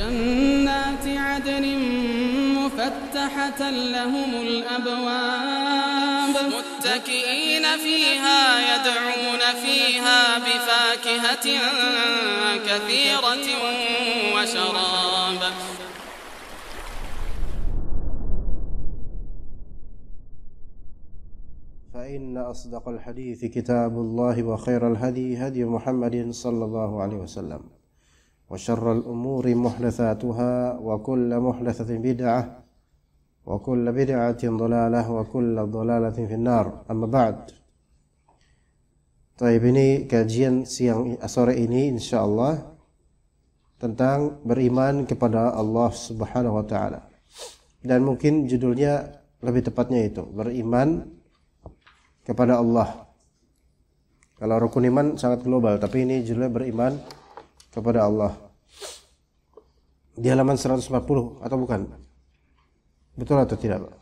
جنات عدن مفتحة لهم الأبواب متكئين فيها يدعون فيها بفاكهة كثيرة وشراب فإن أصدق الحديث كتاب الله وخير الهدي هدي محمد صلى الله عليه وسلم وشر الأمور محدثاتها وكل محدثة بدعة وكل بدعة ضلالة وكل ضلالة في النار أما بعد طيب ini kajian siang sore ini insya Allah tentang beriman kepada Allah Subhanahu wa taala. Dan mungkin judulnya lebih tepatnya itu, beriman kepada Allah. Kalau rukun iman sangat global, tapi ini judulnya beriman kepada Allah di halaman 140 atau bukan betul atau tidak Pak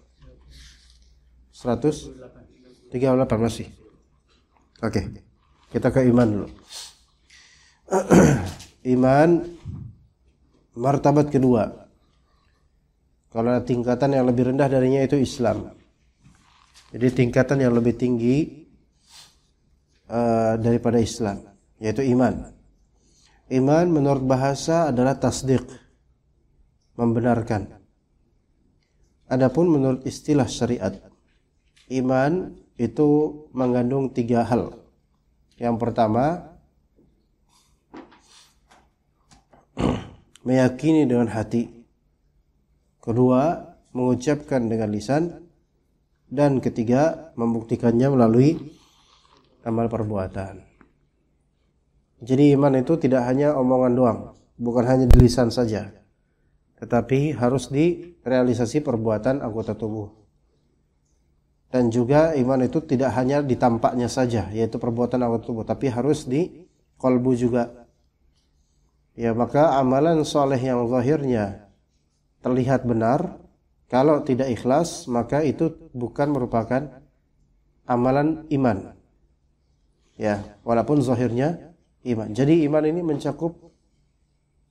138 masih oke okay. kita ke iman dulu iman martabat kedua kalau ada tingkatan yang lebih rendah darinya itu Islam jadi tingkatan yang lebih tinggi uh, daripada Islam yaitu iman Iman menurut bahasa adalah tasdik, membenarkan. Adapun menurut istilah syariat, iman itu mengandung tiga hal. Yang pertama, meyakini dengan hati. Kedua, mengucapkan dengan lisan. Dan ketiga, membuktikannya melalui amal perbuatan. Jadi iman itu tidak hanya omongan doang, bukan hanya di lisan saja, tetapi harus direalisasi perbuatan anggota tubuh. Dan juga iman itu tidak hanya di tampaknya saja, yaitu perbuatan anggota tubuh, tapi harus di kolbu juga. Ya maka amalan soleh yang zahirnya terlihat benar, kalau tidak ikhlas maka itu bukan merupakan amalan iman. Ya, walaupun zahirnya iman. Jadi iman ini mencakup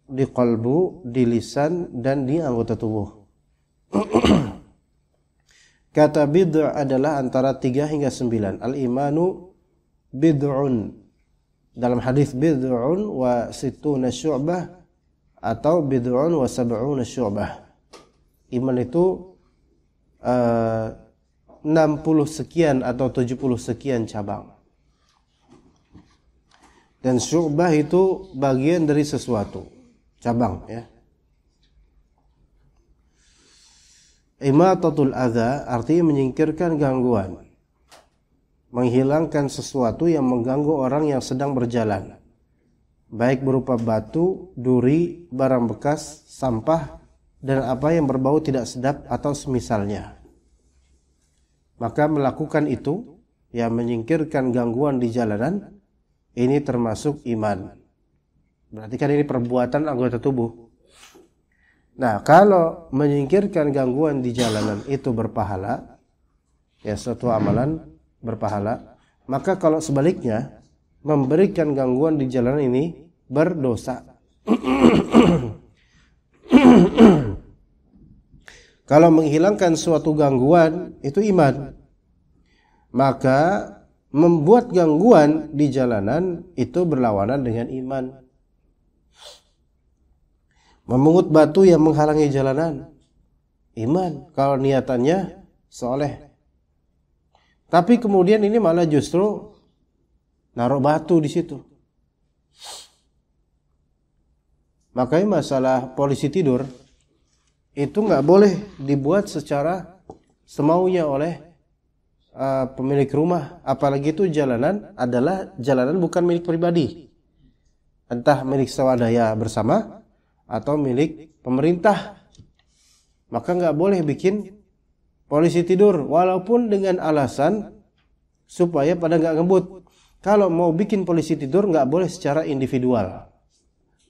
di kolbu, di lisan, dan di anggota tubuh. Kata bid'ah adalah antara 3 hingga 9. Al-imanu bid'un. Dalam hadis bid'un wa situna syu'bah atau bid'un wa sab'una syu'bah. Iman itu eh, uh, 60 sekian atau 70 sekian cabang dan syu'bah itu bagian dari sesuatu cabang ya Imatatul adha artinya menyingkirkan gangguan menghilangkan sesuatu yang mengganggu orang yang sedang berjalan baik berupa batu, duri, barang bekas, sampah dan apa yang berbau tidak sedap atau semisalnya maka melakukan itu yang menyingkirkan gangguan di jalanan ini termasuk iman. Berarti kan ini perbuatan anggota tubuh. Nah, kalau menyingkirkan gangguan di jalanan itu berpahala, ya suatu amalan berpahala, maka kalau sebaliknya memberikan gangguan di jalanan ini berdosa. kalau menghilangkan suatu gangguan itu iman. Maka membuat gangguan di jalanan itu berlawanan dengan iman. Memungut batu yang menghalangi jalanan, iman kalau niatannya soleh. Tapi kemudian ini malah justru naruh batu di situ. Makanya masalah polisi tidur itu nggak boleh dibuat secara semaunya oleh uh, pemilik rumah, apalagi itu jalanan adalah jalanan bukan milik pribadi. Entah milik swadaya bersama atau milik pemerintah. Maka nggak boleh bikin polisi tidur walaupun dengan alasan supaya pada nggak ngebut. Kalau mau bikin polisi tidur nggak boleh secara individual,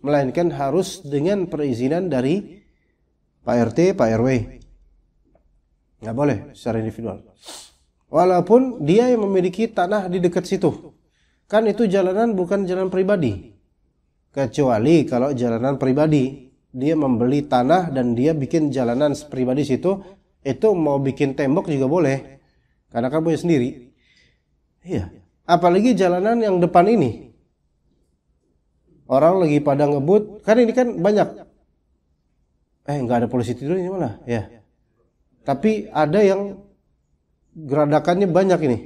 melainkan harus dengan perizinan dari Pak RT, Pak RW. Nggak boleh secara individual. Walaupun dia yang memiliki tanah di dekat situ. Kan itu jalanan bukan jalan pribadi. Kecuali kalau jalanan pribadi, dia membeli tanah dan dia bikin jalanan pribadi situ, itu mau bikin tembok juga boleh. Karena kan punya sendiri. Iya. Apalagi jalanan yang depan ini. Orang lagi pada ngebut, kan ini kan banyak. Eh, nggak ada polisi tidur ini mana? Ya. Tapi ada yang Geradakannya banyak ini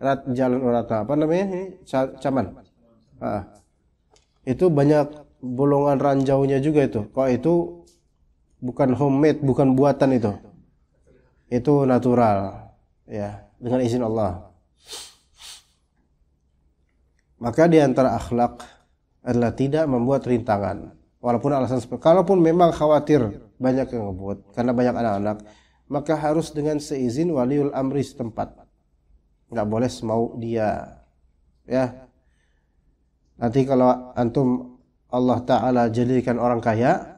Rat, jalan rata apa namanya ini caman ah. itu banyak bolongan ranjaunya juga itu kok itu bukan homemade bukan buatan itu itu natural ya dengan izin Allah maka di antara akhlak adalah tidak membuat rintangan walaupun alasan kalaupun memang khawatir banyak yang ngebut karena banyak anak-anak maka harus dengan seizin waliul amri setempat. Enggak boleh semau dia. Ya. Nanti kalau antum Allah Ta'ala jadikan orang kaya,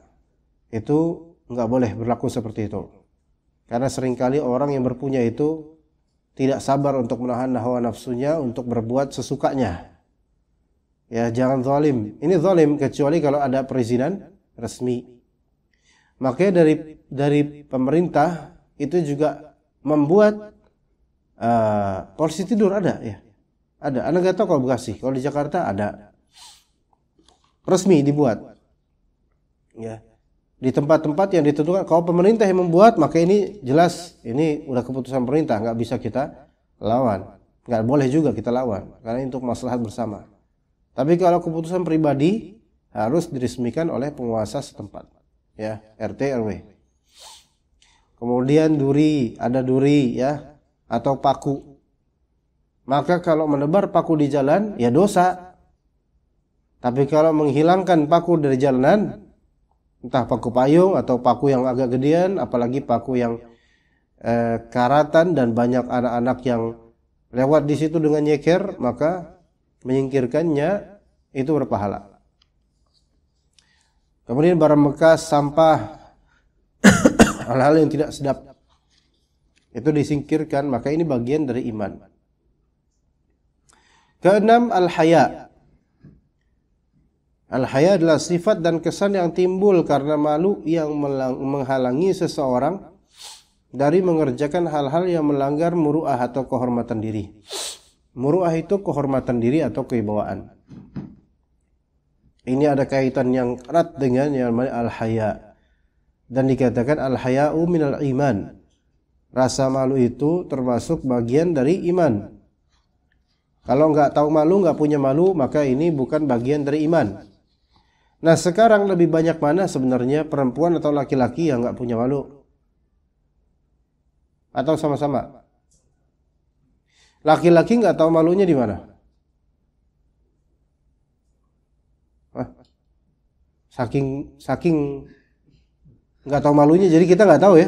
itu enggak boleh berlaku seperti itu. Karena seringkali orang yang berpunya itu tidak sabar untuk menahan hawa nafsunya untuk berbuat sesukanya. Ya, jangan zalim. Ini zalim kecuali kalau ada perizinan resmi. Makanya dari dari pemerintah itu juga membuat uh, eh, polisi tidur ada ya ada anda nggak tahu kalau Bekasi kalau di Jakarta ada resmi dibuat ya di tempat-tempat yang ditentukan kalau pemerintah yang membuat maka ini jelas ini udah keputusan pemerintah nggak bisa kita lawan nggak boleh juga kita lawan karena untuk maslahat bersama tapi kalau keputusan pribadi harus diresmikan oleh penguasa setempat ya RT RW kemudian duri ada duri ya atau paku maka kalau menebar paku di jalan ya dosa tapi kalau menghilangkan paku dari jalanan entah paku payung atau paku yang agak gedean apalagi paku yang eh, karatan dan banyak anak-anak yang lewat di situ dengan nyeker maka menyingkirkannya itu berpahala kemudian barang bekas sampah hal-hal yang tidak sedap itu disingkirkan maka ini bagian dari iman keenam al-haya al-haya adalah sifat dan kesan yang timbul karena malu yang menghalangi seseorang dari mengerjakan hal-hal yang melanggar muruah atau kehormatan diri muruah itu kehormatan diri atau kewibawaan ini ada kaitan yang erat dengan yang namanya al-haya dan dikatakan al haya'u minal iman. Rasa malu itu termasuk bagian dari iman. Kalau nggak tahu malu, nggak punya malu, maka ini bukan bagian dari iman. Nah sekarang lebih banyak mana sebenarnya perempuan atau laki-laki yang nggak punya malu? Atau sama-sama? Laki-laki nggak tahu malunya di mana? Saking saking nggak tahu malunya jadi kita nggak tahu ya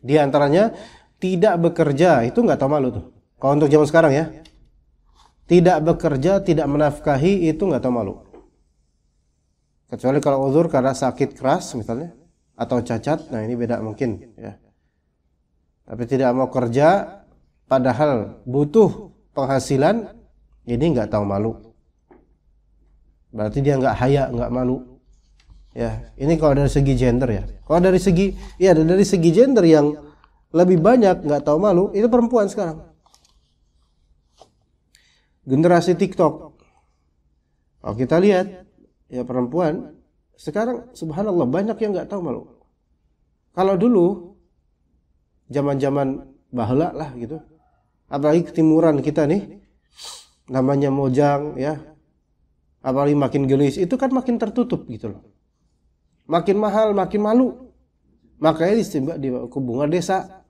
di antaranya tidak bekerja itu nggak tahu malu tuh kalau untuk zaman sekarang ya tidak bekerja tidak menafkahi itu nggak tahu malu kecuali kalau uzur karena sakit keras misalnya atau cacat nah ini beda mungkin ya tapi tidak mau kerja padahal butuh penghasilan ini nggak tahu malu Berarti dia nggak haya, nggak malu. Ya, ini kalau dari segi gender ya. Kalau dari segi ya dari segi gender yang lebih banyak nggak tahu malu itu perempuan sekarang. Generasi TikTok. Kalau kita lihat ya perempuan sekarang subhanallah banyak yang nggak tahu malu. Kalau dulu zaman-zaman bahla lah gitu. Apalagi ketimuran kita nih namanya mojang ya apalagi makin gelis itu kan makin tertutup gitu loh makin mahal makin malu makanya disimba di ke bunga desa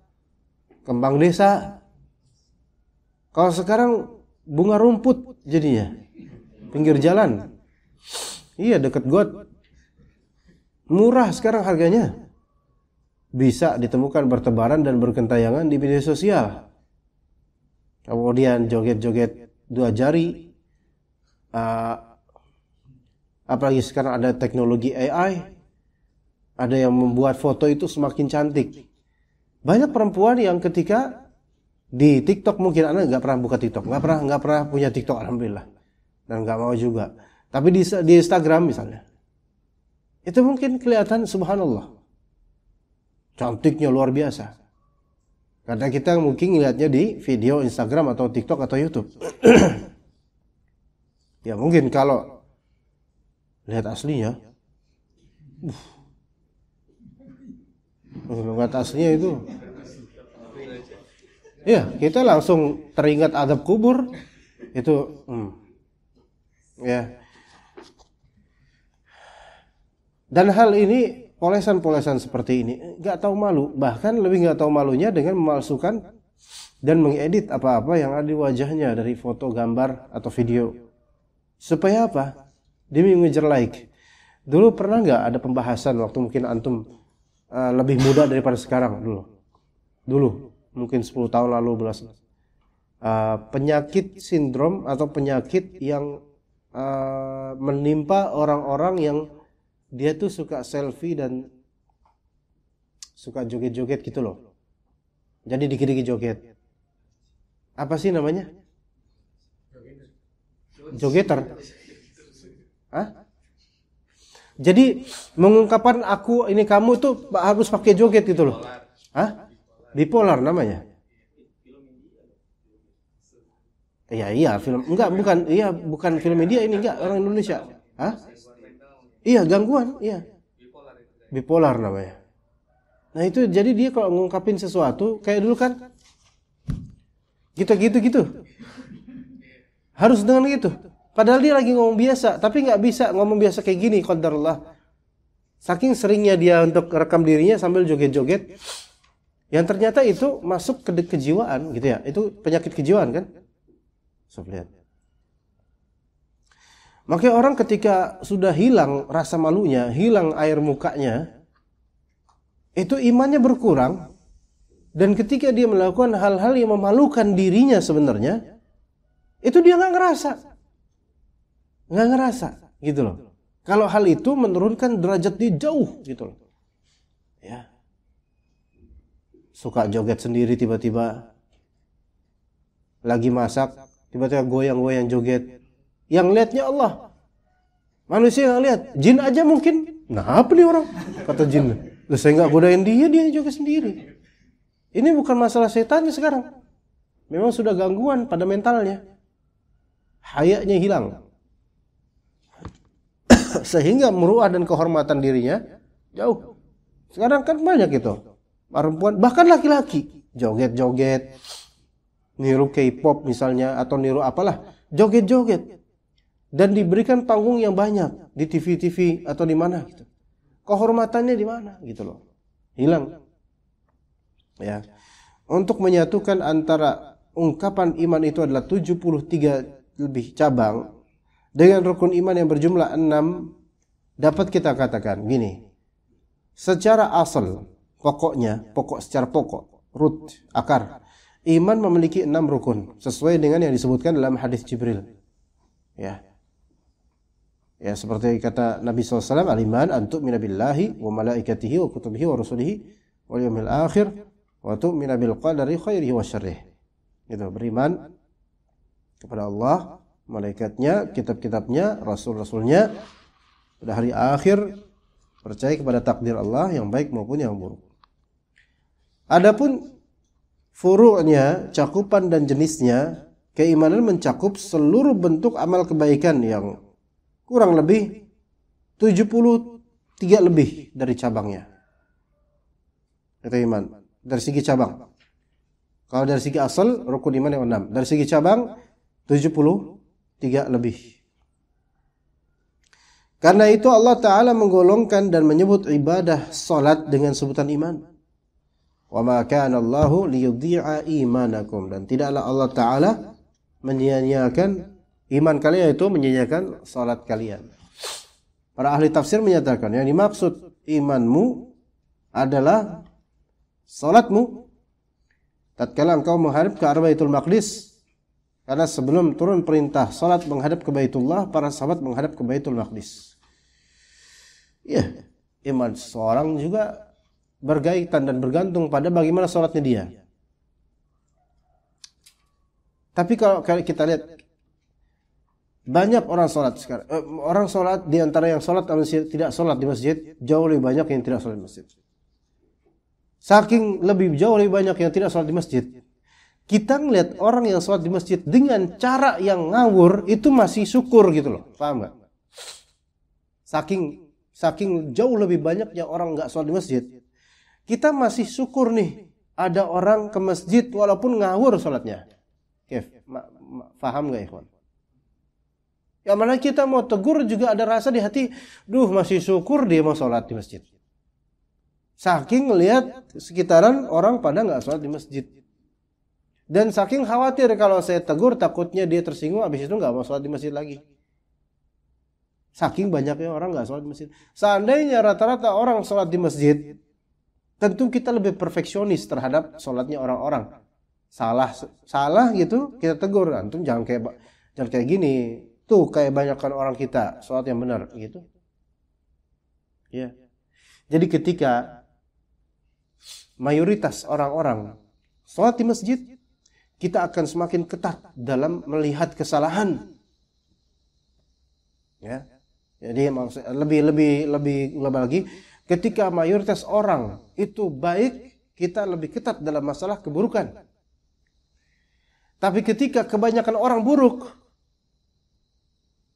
kembang desa kalau sekarang bunga rumput jadinya pinggir jalan iya deket got murah sekarang harganya bisa ditemukan bertebaran dan berkentayangan di media sosial kemudian joget-joget dua jari uh, apalagi sekarang ada teknologi AI ada yang membuat foto itu semakin cantik banyak perempuan yang ketika di TikTok mungkin anak nggak pernah buka TikTok nggak pernah nggak pernah punya TikTok alhamdulillah dan nggak mau juga tapi di, di Instagram misalnya itu mungkin kelihatan subhanallah cantiknya luar biasa karena kita mungkin lihatnya di video Instagram atau TikTok atau YouTube ya mungkin kalau lihat aslinya uh. Lihat aslinya itu ya kita langsung teringat adab kubur itu hmm. ya dan hal ini polesan-polesan seperti ini nggak tahu malu bahkan lebih nggak tahu malunya dengan memalsukan dan mengedit apa-apa yang ada di wajahnya dari foto gambar atau video supaya apa dia mengejar like. Dulu pernah nggak ada pembahasan waktu mungkin antum uh, lebih muda daripada sekarang dulu? Dulu mungkin 10 tahun lalu belas uh, penyakit sindrom atau penyakit yang uh, menimpa orang-orang yang dia tuh suka selfie dan suka joget-joget gitu loh. Jadi dikit-dikit joget. Apa sih namanya? Jogeter. Hah? Jadi mengungkapkan aku ini kamu itu harus pakai joget gitu loh. Hah? Bipolar namanya. Iya iya film enggak bukan iya bukan film India ini enggak orang Indonesia. Hah? Iya gangguan iya. Bipolar namanya. Nah itu jadi dia kalau ngungkapin sesuatu kayak dulu kan gitu gitu gitu harus dengan gitu Padahal dia lagi ngomong biasa, tapi nggak bisa ngomong biasa kayak gini, qadarullah. Saking seringnya dia untuk rekam dirinya sambil joget-joget, yang ternyata itu masuk ke kejiwaan gitu ya. Itu penyakit kejiwaan kan? Sob lihat. Makanya orang ketika sudah hilang rasa malunya, hilang air mukanya, itu imannya berkurang. Dan ketika dia melakukan hal-hal yang memalukan dirinya sebenarnya, itu dia nggak ngerasa nggak ngerasa gitu loh. Kalau hal itu menurunkan derajat dia jauh gitu loh. Ya. Suka joget sendiri tiba-tiba. Lagi masak, tiba-tiba goyang-goyang joget. Yang lihatnya Allah. Manusia yang lihat, jin aja mungkin. Nah, apa nih orang? Kata jin. Loh, saya nggak godain dia, dia joget sendiri. Ini bukan masalah setannya sekarang. Memang sudah gangguan pada mentalnya. hayatnya hilang. sehingga meruah dan kehormatan dirinya jauh. Sekarang kan banyak itu. Perempuan bahkan laki-laki joget-joget niru K-pop misalnya atau niru apalah, joget-joget dan diberikan panggung yang banyak di TV-TV atau di mana gitu. Kehormatannya di mana gitu loh. Hilang. Ya. Untuk menyatukan antara ungkapan iman itu adalah 73 lebih cabang dengan rukun iman yang berjumlah enam dapat kita katakan gini secara asal pokoknya pokok secara pokok root akar iman memiliki enam rukun sesuai dengan yang disebutkan dalam hadis Jibril ya ya seperti kata Nabi SAW aliman antuk minabillahi wa malaikatihi wa kutubihi wa rusulihi wal yawmil akhir wa tu'mina bil qadari khairihi wa syarrih gitu beriman kepada Allah malaikatnya, kitab-kitabnya, rasul-rasulnya pada hari akhir percaya kepada takdir Allah yang baik maupun yang buruk. Adapun furu'nya, cakupan dan jenisnya, keimanan mencakup seluruh bentuk amal kebaikan yang kurang lebih 73 lebih dari cabangnya. Itu iman dari segi cabang. Kalau dari segi asal rukun iman yang 6, dari segi cabang 70 tiga lebih. Karena itu Allah Ta'ala menggolongkan dan menyebut ibadah salat dengan sebutan iman. وَمَا كَانَ اللَّهُ Allahu liyudhi'a dan tidaklah Allah Ta'ala menyanyiakan iman kalian itu menyanyiakan nyiakan salat kalian. Para ahli tafsir menyatakan yang dimaksud imanmu adalah salatmu tatkala engkau menghadap ke Arbaitul Maqdis karena sebelum turun perintah salat menghadap ke Baitullah, para sahabat menghadap ke Baitul Maqdis. Iya, iman seorang juga berkaitan dan bergantung pada bagaimana salatnya dia. Tapi kalau kita lihat banyak orang sholat sekarang. Eh, orang sholat di antara yang sholat dan tidak sholat di masjid jauh lebih banyak yang tidak sholat di masjid. Saking lebih jauh lebih banyak yang tidak sholat di masjid kita ngelihat orang yang sholat di masjid dengan cara yang ngawur itu masih syukur gitu loh paham nggak saking saking jauh lebih banyaknya orang nggak sholat di masjid kita masih syukur nih ada orang ke masjid walaupun ngawur sholatnya Kef, ma, ma, faham nggak ikhwan Ya mana kita mau tegur juga ada rasa di hati duh masih syukur dia mau sholat di masjid saking ngelihat sekitaran orang pada nggak sholat di masjid dan saking khawatir kalau saya tegur takutnya dia tersinggung habis itu nggak mau sholat di masjid lagi. Saking banyaknya orang nggak sholat di masjid. Seandainya rata-rata orang sholat di masjid, tentu kita lebih perfeksionis terhadap sholatnya orang-orang. Salah salah gitu kita tegur antum jangan kayak jangan kayak gini. Tuh kayak banyakkan orang kita sholat yang benar gitu. Ya. Jadi ketika mayoritas orang-orang sholat di masjid kita akan semakin ketat dalam melihat kesalahan. Ya. Jadi maksud lebih lebih lebih global lagi ketika mayoritas orang itu baik, kita lebih ketat dalam masalah keburukan. Tapi ketika kebanyakan orang buruk,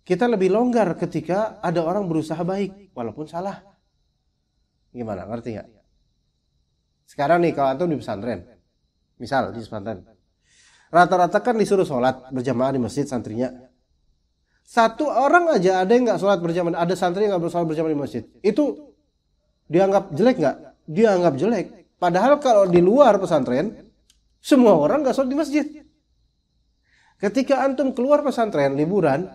kita lebih longgar ketika ada orang berusaha baik walaupun salah. Gimana ngerti nggak? Sekarang nih kalau antum di pesantren, misal di pesantren, Rata-rata kan disuruh sholat berjamaah di masjid santrinya. Satu orang aja ada yang nggak sholat berjamaah, ada santri yang nggak sholat berjamaah di masjid. Itu dianggap jelek nggak? Dianggap jelek. Padahal kalau di luar pesantren, semua orang nggak sholat di masjid. Ketika antum keluar pesantren liburan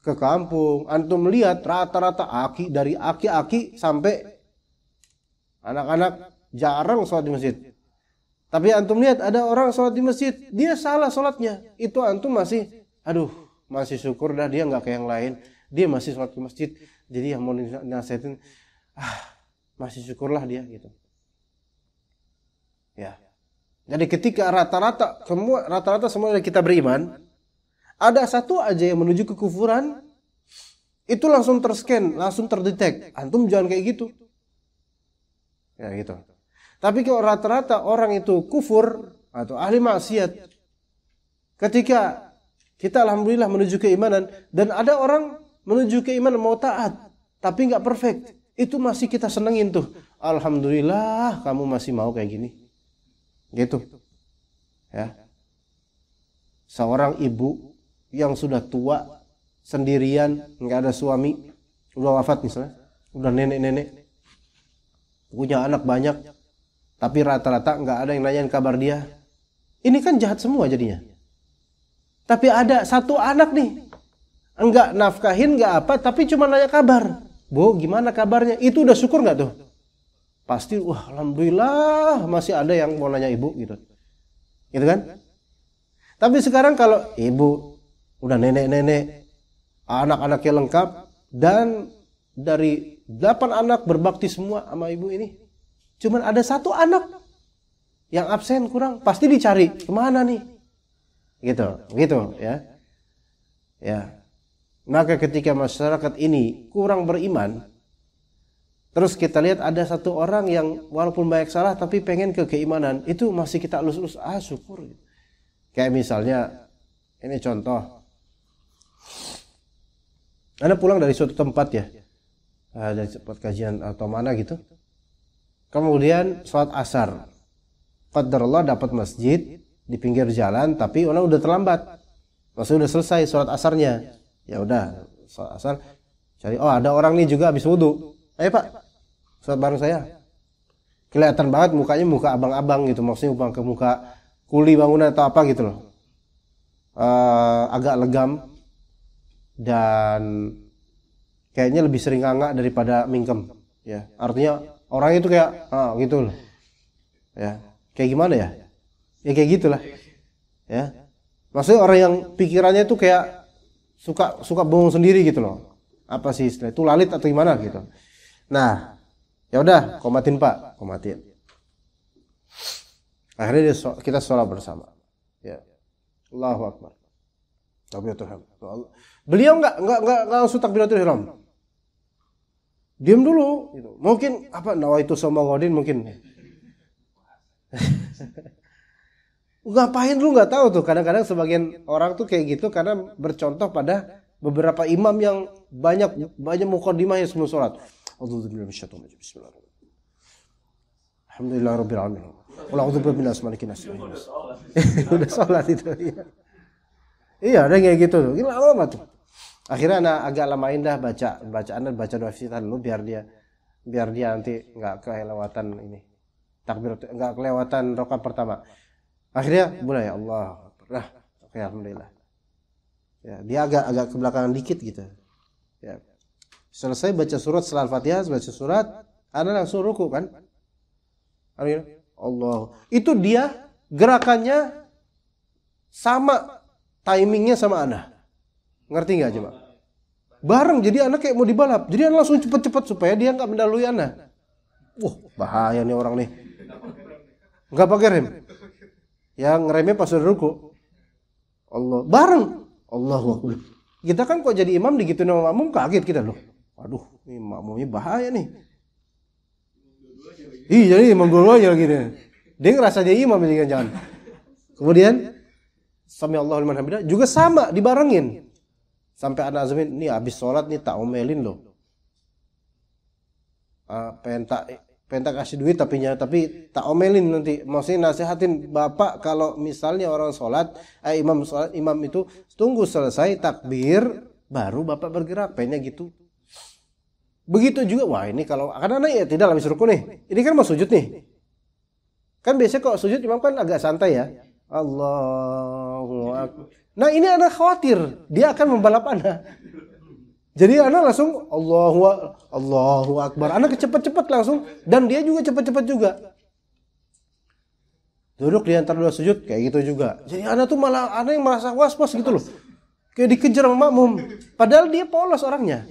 ke kampung, antum lihat rata-rata aki dari aki-aki sampai anak-anak jarang sholat di masjid tapi antum lihat ada orang sholat di masjid, dia salah sholatnya. Itu antum masih, aduh, masih syukur dah dia nggak kayak yang lain. Dia masih sholat di masjid. Jadi yang mau nasihatin, ah, masih syukurlah dia gitu. Ya. Jadi ketika rata-rata semua rata-rata semua dari kita beriman, ada satu aja yang menuju kekufuran, itu langsung terscan, langsung terdetek. Antum jangan kayak gitu. Ya gitu. Tapi kalau rata-rata orang itu kufur atau ahli maksiat, ketika kita alhamdulillah menuju keimanan dan ada orang menuju keimanan mau taat tapi nggak perfect, itu masih kita senengin tuh. Alhamdulillah kamu masih mau kayak gini, gitu, ya. Seorang ibu yang sudah tua sendirian nggak ada suami, udah wafat misalnya, udah nenek-nenek, punya anak banyak, tapi rata-rata nggak ada yang nanyain kabar dia. Ini kan jahat semua jadinya. Tapi ada satu anak nih. Enggak nafkahin, nggak apa, tapi cuma nanya kabar. Bu, gimana kabarnya? Itu udah syukur nggak tuh? Pasti, wah Alhamdulillah masih ada yang mau nanya ibu gitu. Gitu kan? Tapi sekarang kalau ibu udah nenek-nenek, anak-anaknya lengkap, dan dari delapan anak berbakti semua sama ibu ini, Cuman ada satu anak yang absen kurang, pasti dicari. Kemana nih? Gitu, gitu ya. Ya. Maka ketika masyarakat ini kurang beriman, terus kita lihat ada satu orang yang walaupun banyak salah tapi pengen ke keimanan, itu masih kita lulus lulus ah syukur. Kayak misalnya, ini contoh, anda pulang dari suatu tempat ya, ah, dari tempat kajian atau mana gitu, Kemudian sholat asar. Qadarullah dapat masjid di pinggir jalan tapi orang udah terlambat. Maksudnya udah selesai sholat asarnya. Ya udah sholat asar cari oh ada orang nih juga habis wudhu. Ayo pak sholat bareng saya. Kelihatan banget mukanya muka abang-abang gitu maksudnya muka ke muka kuli bangunan atau apa gitu loh. Uh, agak legam dan kayaknya lebih sering ngangak daripada mingkem ya artinya Orang itu kayak ah, gitu loh ya kayak gimana ya ya kayak gitulah ya maksudnya orang yang pikirannya itu kayak suka suka bohong sendiri gitu loh apa sih istilah itu lalit atau gimana gitu nah ya udah komatin pak komatin akhirnya dia, kita sholat bersama ya Allahu Akbar tapi ya Beliau nggak nggak nggak langsung takbiratul ihram diam dulu gitu. mungkin apa itu sama Odin, mungkin ngapain lu nggak tahu tuh kadang-kadang sebagian orang tuh kayak gitu karena bercontoh pada beberapa imam yang banyak banyak yang sebelum sholat Alhamdulillah Udah sholat itu iya. iya ada yang kayak gitu Gila lama tuh akhirnya anak agak lamain dah baca bacaan dan baca doa iftitah dulu biar dia biar dia nanti nggak kelewatan ini takbir nggak kelewatan rokat pertama akhirnya mulai ya Allah nah oke alhamdulillah ya dia agak agak ke belakang dikit gitu ya selesai baca surat setelah fatihah baca surat ana langsung ruku kan Allah itu dia gerakannya sama timingnya sama anak Ngerti nggak coba? Bareng jadi anak kayak mau dibalap. Jadi anak langsung cepet-cepet supaya dia nggak mendahului anak. Wah, bahaya nih orang nih. Nggak pakai rem. Yang remnya pas udah ruku. Allah bareng. Allah Akbar. Kita kan kok jadi imam digituin sama makmum kaget kita loh. waduh ini makmumnya bahaya nih. Ih, jadi imam aja lagi nih. Dia ngerasa jadi imam jangan-jangan. Kemudian Sami Allah liman hamidah juga sama dibarengin. Sampai anak Azmin, ini habis sholat nih tak omelin loh. Uh, pengen tak pengen tak kasih duit tapi tapi tak omelin nanti maksudnya nasihatin bapak kalau misalnya orang sholat eh, imam sholat imam itu tunggu selesai takbir baru bapak bergerak pengennya gitu begitu juga wah ini kalau akan anak ya tidak lebih suruhku nih ini kan mau sujud nih kan biasanya kok sujud imam kan agak santai ya Allah akbar Nah ini anak khawatir dia akan membalap anak. Jadi anak langsung Allahu Allahu Akbar. Anak kecepat-cepat langsung dan dia juga cepat-cepat juga. Duduk di antara dua sujud kayak gitu juga. Jadi anak tuh malah anak yang merasa was-was gitu loh. Kayak dikejar sama makmum. Padahal dia polos orangnya.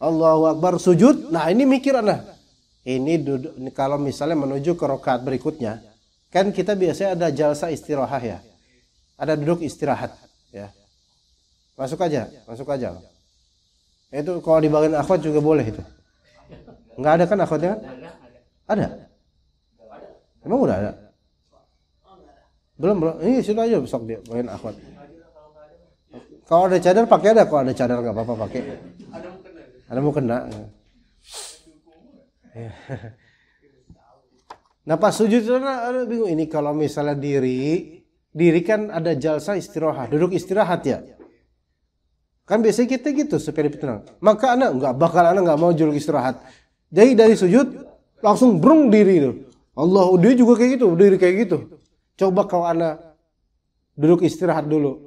Allahu Akbar sujud. Nah ini mikir anak. Ini duduk, kalau misalnya menuju ke rokaat berikutnya, kan kita biasanya ada jalsa istirahat ya. Ada duduk istirahat ya masuk aja masuk aja itu kalau di bagian akhwat juga boleh itu nggak ada kan akhwatnya kan ada emang udah ada belum belum ini sudah aja besok dia bagian akhwat kalau ada cadar pakai ada kalau ada cadar nggak apa-apa pakai ada mau kena ya. nah pas sujud bingung ini kalau misalnya diri dirikan ada jalsa istirahat, duduk istirahat ya. Kan biasanya kita gitu supaya dipetenang. Maka anak nggak bakal anak nggak mau duduk istirahat. Jadi dari sujud langsung brung diri itu. Allah oh, dia juga kayak gitu, diri kayak gitu. Coba kau anak duduk istirahat dulu.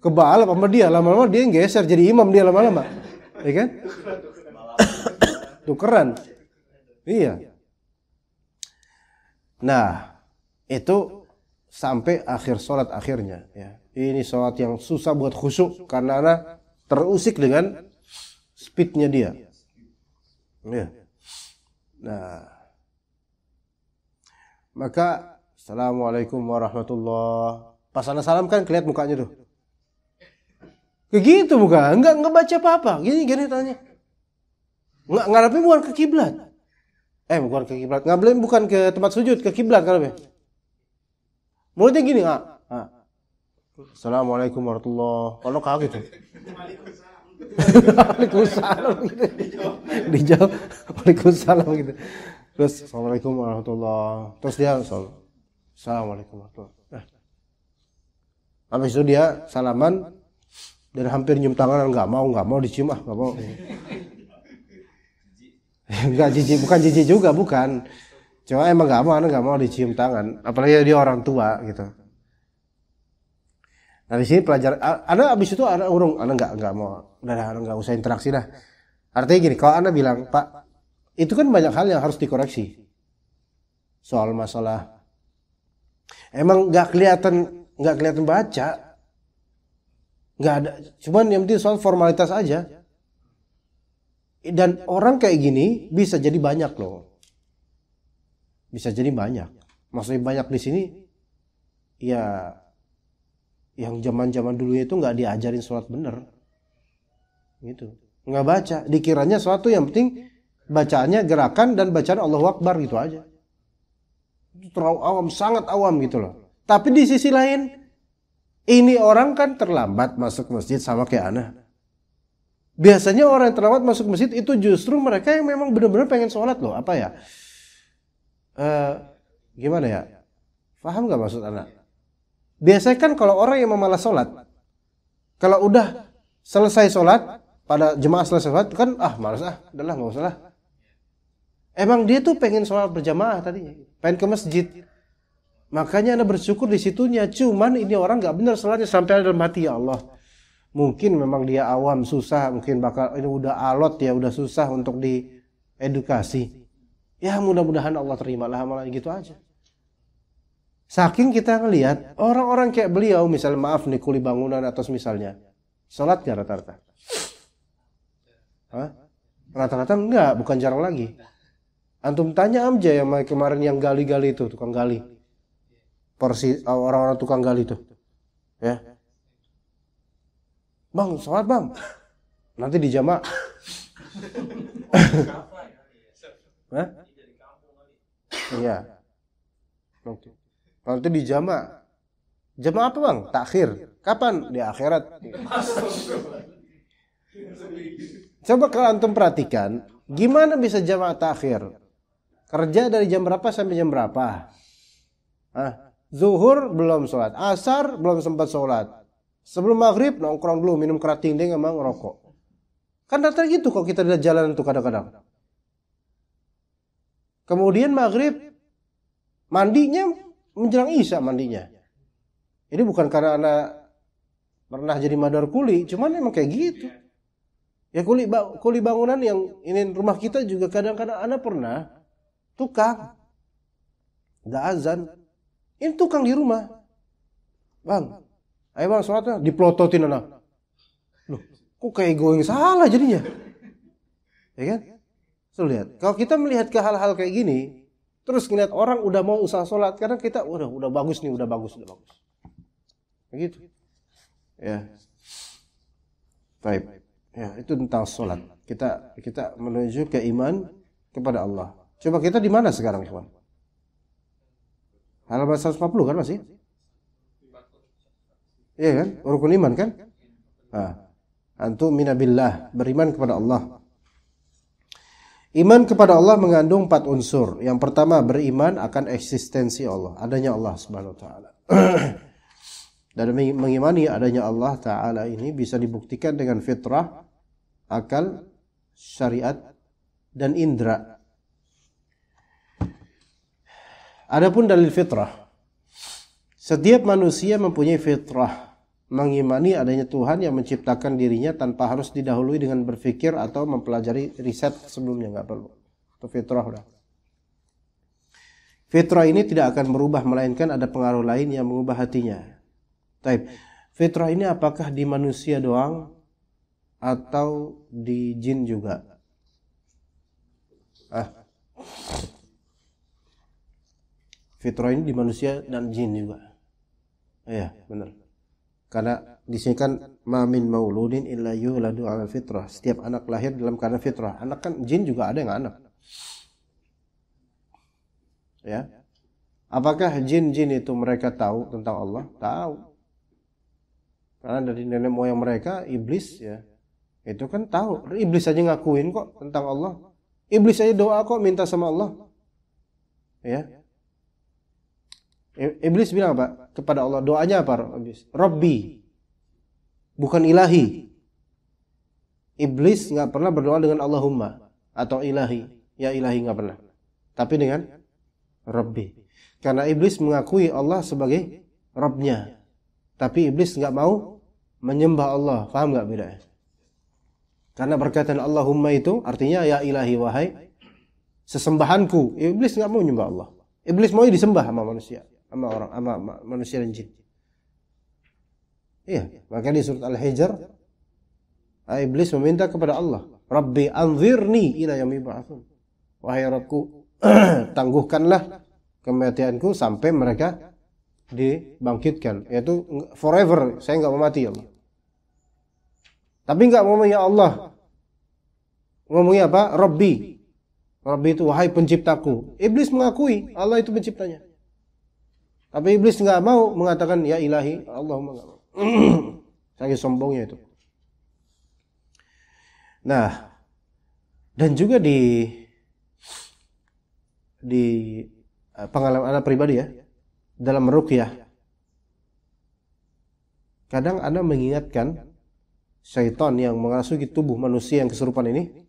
Kebal apa dia lama-lama dia geser jadi imam dia lama-lama. Ya kan? Tukeran. Iya. Nah, itu sampai akhir sholat akhirnya. Ya. Ini sholat yang susah buat khusyuk karena anak terusik dengan speednya dia. Ya. Nah, maka assalamualaikum warahmatullah. Pas anak salam kan kelihatan mukanya tuh. Begitu bukan? enggak enggak baca apa-apa. Gini gini tanya. Enggak ngarapin bukan ke kiblat. Eh bukan ke kiblat, ngarepnya bukan ke tempat sujud, ke kiblat kalau mulutnya gini nggak nah. assalamualaikum warahmatullah oh, kalau kaget gitu Waalaikumsalam gitu. Dijawab Waalaikumsalam gitu. Terus Assalamualaikum warahmatullah. Terus dia Assalamualaikum warahmatullahi Nah. Habis itu dia salaman dan hampir nyium tangan nggak mau nggak mau dicium ah nggak mau. Enggak jijik bukan jijik juga bukan cuma emang gak mau anak gak mau dicium tangan apalagi dia orang tua gitu nah di sini pelajar anak abis itu anak urung anak nggak nggak mau udah anak nggak usah interaksi dah artinya gini kalau anak bilang pak itu kan banyak hal yang harus dikoreksi soal masalah emang nggak kelihatan nggak kelihatan baca nggak ada cuman yang penting soal formalitas aja dan orang kayak gini bisa jadi banyak loh bisa jadi banyak maksudnya banyak di sini ya yang zaman-zaman dulu itu nggak diajarin sholat bener gitu nggak baca dikiranya suatu yang penting bacaannya gerakan dan bacaan Allah Akbar gitu aja terlalu awam sangat awam gitu loh tapi di sisi lain ini orang kan terlambat masuk masjid sama kayak anak biasanya orang yang terlambat masuk masjid itu justru mereka yang memang benar-benar pengen sholat loh apa ya Eh, gimana ya? Faham nggak maksud anak? Biasanya kan kalau orang yang memalas sholat, kalau udah selesai sholat, pada jemaah selesai sholat kan ah malas ah, udahlah nggak usah lah. Emang dia tuh pengen sholat berjamaah tadinya, pengen ke masjid. Makanya anda bersyukur di situnya. Cuman ini orang nggak benar sholatnya sampai ada mati ya Allah. Mungkin memang dia awam susah, mungkin bakal ini udah alot ya, udah susah untuk diedukasi. Ya mudah-mudahan Allah terima lah malah gitu aja. Saking kita ngelihat orang-orang kayak beliau misalnya maaf nih kuli bangunan atau misalnya salat gak rata-rata? Rata-rata enggak, bukan jarang lagi. Antum tanya aja yang kemarin yang gali-gali itu, tukang gali. Persi eh, orang-orang tukang gali itu. Ya. Bang, salat bang. Nanti di jamaah. Hah? Iya. Waktu. nanti di jama. Jama apa bang? Takhir. Kapan? Di akhirat. Coba kalau antum perhatikan, gimana bisa jama takhir? Kerja dari jam berapa sampai jam berapa? Ah, zuhur belum sholat, asar belum sempat sholat, sebelum maghrib nongkrong dulu minum kerat dingin, emang ngerokok. Kan data gitu kalau kita lihat jalan itu kadang-kadang. Kemudian maghrib mandinya menjelang isya mandinya. Ini bukan karena anak pernah jadi madar kuli, cuman emang kayak gitu. Ya kuli, kuli bangunan yang ini rumah kita juga kadang-kadang anak pernah tukang nggak azan. Ini tukang di rumah. Bang, ayo bang sholatnya diplototin anak. Loh, kok kayak gue salah jadinya? Ya kan? Tuh lihat, kalau kita melihat ke hal-hal kayak gini, terus ngeliat orang udah mau usaha sholat, karena kita udah udah bagus nih, udah bagus, udah bagus. Begitu. Ya. Baik. Ya, itu tentang sholat. Kita kita menuju ke iman kepada Allah. Coba kita di mana sekarang, kawan? Halaman 140 kan masih? Iya kan? Rukun iman kan? Ah. Antum minabillah, beriman kepada Allah. Iman kepada Allah mengandung empat unsur. Yang pertama beriman akan eksistensi Allah, adanya Allah Subhanahu wa taala. Dan mengimani adanya Allah taala ini bisa dibuktikan dengan fitrah, akal, syariat dan indera. Adapun dalil fitrah. Setiap manusia mempunyai fitrah mengimani adanya Tuhan yang menciptakan dirinya tanpa harus didahului dengan berpikir atau mempelajari riset sebelumnya nggak perlu itu fitrah udah fitrah ini tidak akan berubah melainkan ada pengaruh lain yang mengubah hatinya Taib. Fitrah ini apakah di manusia doang atau di jin juga? Ah. Fitrah ini di manusia dan jin juga. Iya, benar karena di sini kan mamin mauludin illa yuladu ala fitrah. Setiap anak lahir dalam karena fitrah. Anak kan jin juga ada yang anak. Ya. Apakah jin-jin itu mereka tahu tentang Allah? Tahu. Karena dari nenek moyang mereka iblis ya. Itu kan tahu. Iblis aja ngakuin kok tentang Allah. Iblis aja doa kok minta sama Allah. Ya. Iblis bilang apa? Kepada Allah doanya apa Iblis? Robbi bukan ilahi. Iblis nggak pernah berdoa dengan Allahumma atau ilahi. Ya ilahi nggak pernah. Tapi dengan Robbi. Karena iblis mengakui Allah sebagai Robnya. Tapi iblis nggak mau menyembah Allah. Paham nggak bedanya? Karena perkataan Allahumma itu artinya ya ilahi wahai sesembahanku. Iblis nggak mau menyembah Allah. Iblis mau disembah sama manusia sama orang sama manusia dan jin. Iya, makanya di surat Al-Hijr ah, iblis meminta kepada Allah, "Rabbi anzirni ila yaumi ba'atsun." Wahai Rabbku, tangguhkanlah kematianku sampai mereka dibangkitkan, yaitu forever. Saya nggak mau mati ya Allah. Tapi nggak mau ya Allah. Ngomongnya apa? Rabbi. Rabbi itu wahai penciptaku. Iblis mengakui Allah itu penciptanya. Tapi iblis nggak mau mengatakan ya ilahi, Allahumma nggak mau. sombongnya itu. Nah, dan juga di di eh, pengalaman anak pribadi ya, dalam ruqyah. Kadang Anda mengingatkan syaitan yang mengasuki tubuh manusia yang kesurupan ini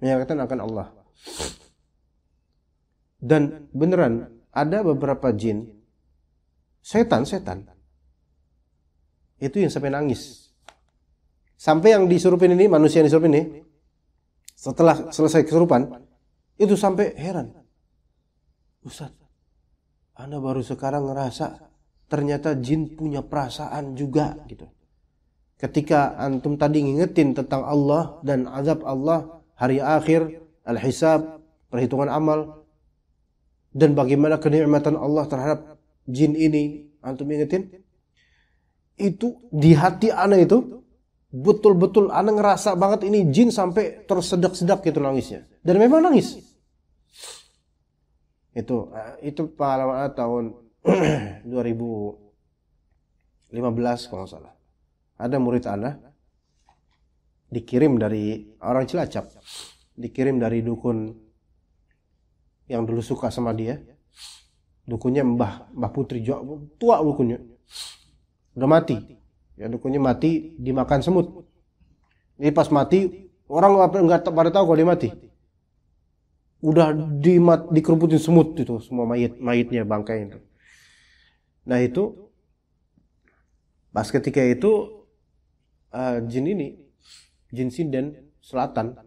mengingatkan akan Allah. Dan beneran ada beberapa jin Setan, setan. Itu yang sampai nangis. Sampai yang disurupin ini, manusia yang disurupin ini, setelah selesai kesurupan, itu sampai heran. Ustaz, Anda baru sekarang ngerasa ternyata jin punya perasaan juga gitu. Ketika antum tadi ngingetin tentang Allah dan azab Allah, hari akhir, al-hisab, perhitungan amal dan bagaimana kenikmatan Allah terhadap jin ini antum ingetin itu di hati ana itu betul-betul ana ngerasa banget ini jin sampai tersedak-sedak gitu nangisnya dan memang nangis itu eh, itu pengalaman tahun 2015 kalau nggak salah ada murid ana dikirim dari orang Cilacap dikirim dari dukun yang dulu suka sama dia dukunnya Mbah Mbah Putri juga tua dukunnya udah mati ya dukunnya mati dimakan semut ini pas mati orang nggak pada tahu kalau dia mati udah di dikeruputin semut itu semua mayit mayitnya bangkai itu nah itu pas ketika itu uh, jin ini jin sinden selatan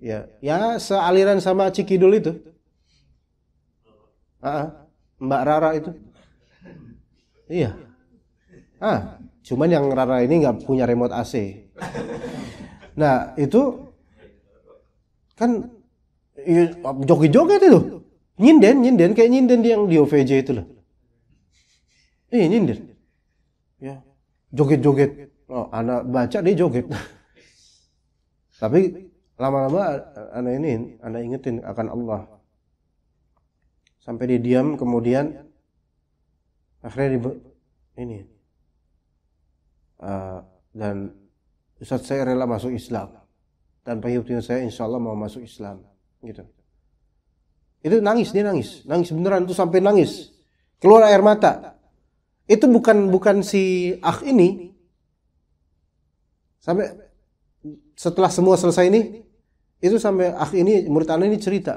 ya ya sealiran sama cikidul itu Ah, Mbak Rara itu. Iya. Ah, cuman yang Rara ini nggak punya remote AC. Nah, itu kan joget-joget itu. Nyinden, nyinden kayak nyinden yang di OVJ itu loh. Iya, nyinden Ya. Joget-joget. Oh, anak baca dia joget. Tapi lama-lama eh, anak ini, anak ingetin akan Allah sampai dia diam kemudian akhirnya di ini uh, dan Ustadz saya rela masuk Islam tanpa hidup saya insya Allah mau masuk Islam gitu itu nangis dia nangis nangis beneran tuh sampai nangis keluar air mata itu bukan bukan si akh ini sampai setelah semua selesai ini itu sampai akh ini murid ini cerita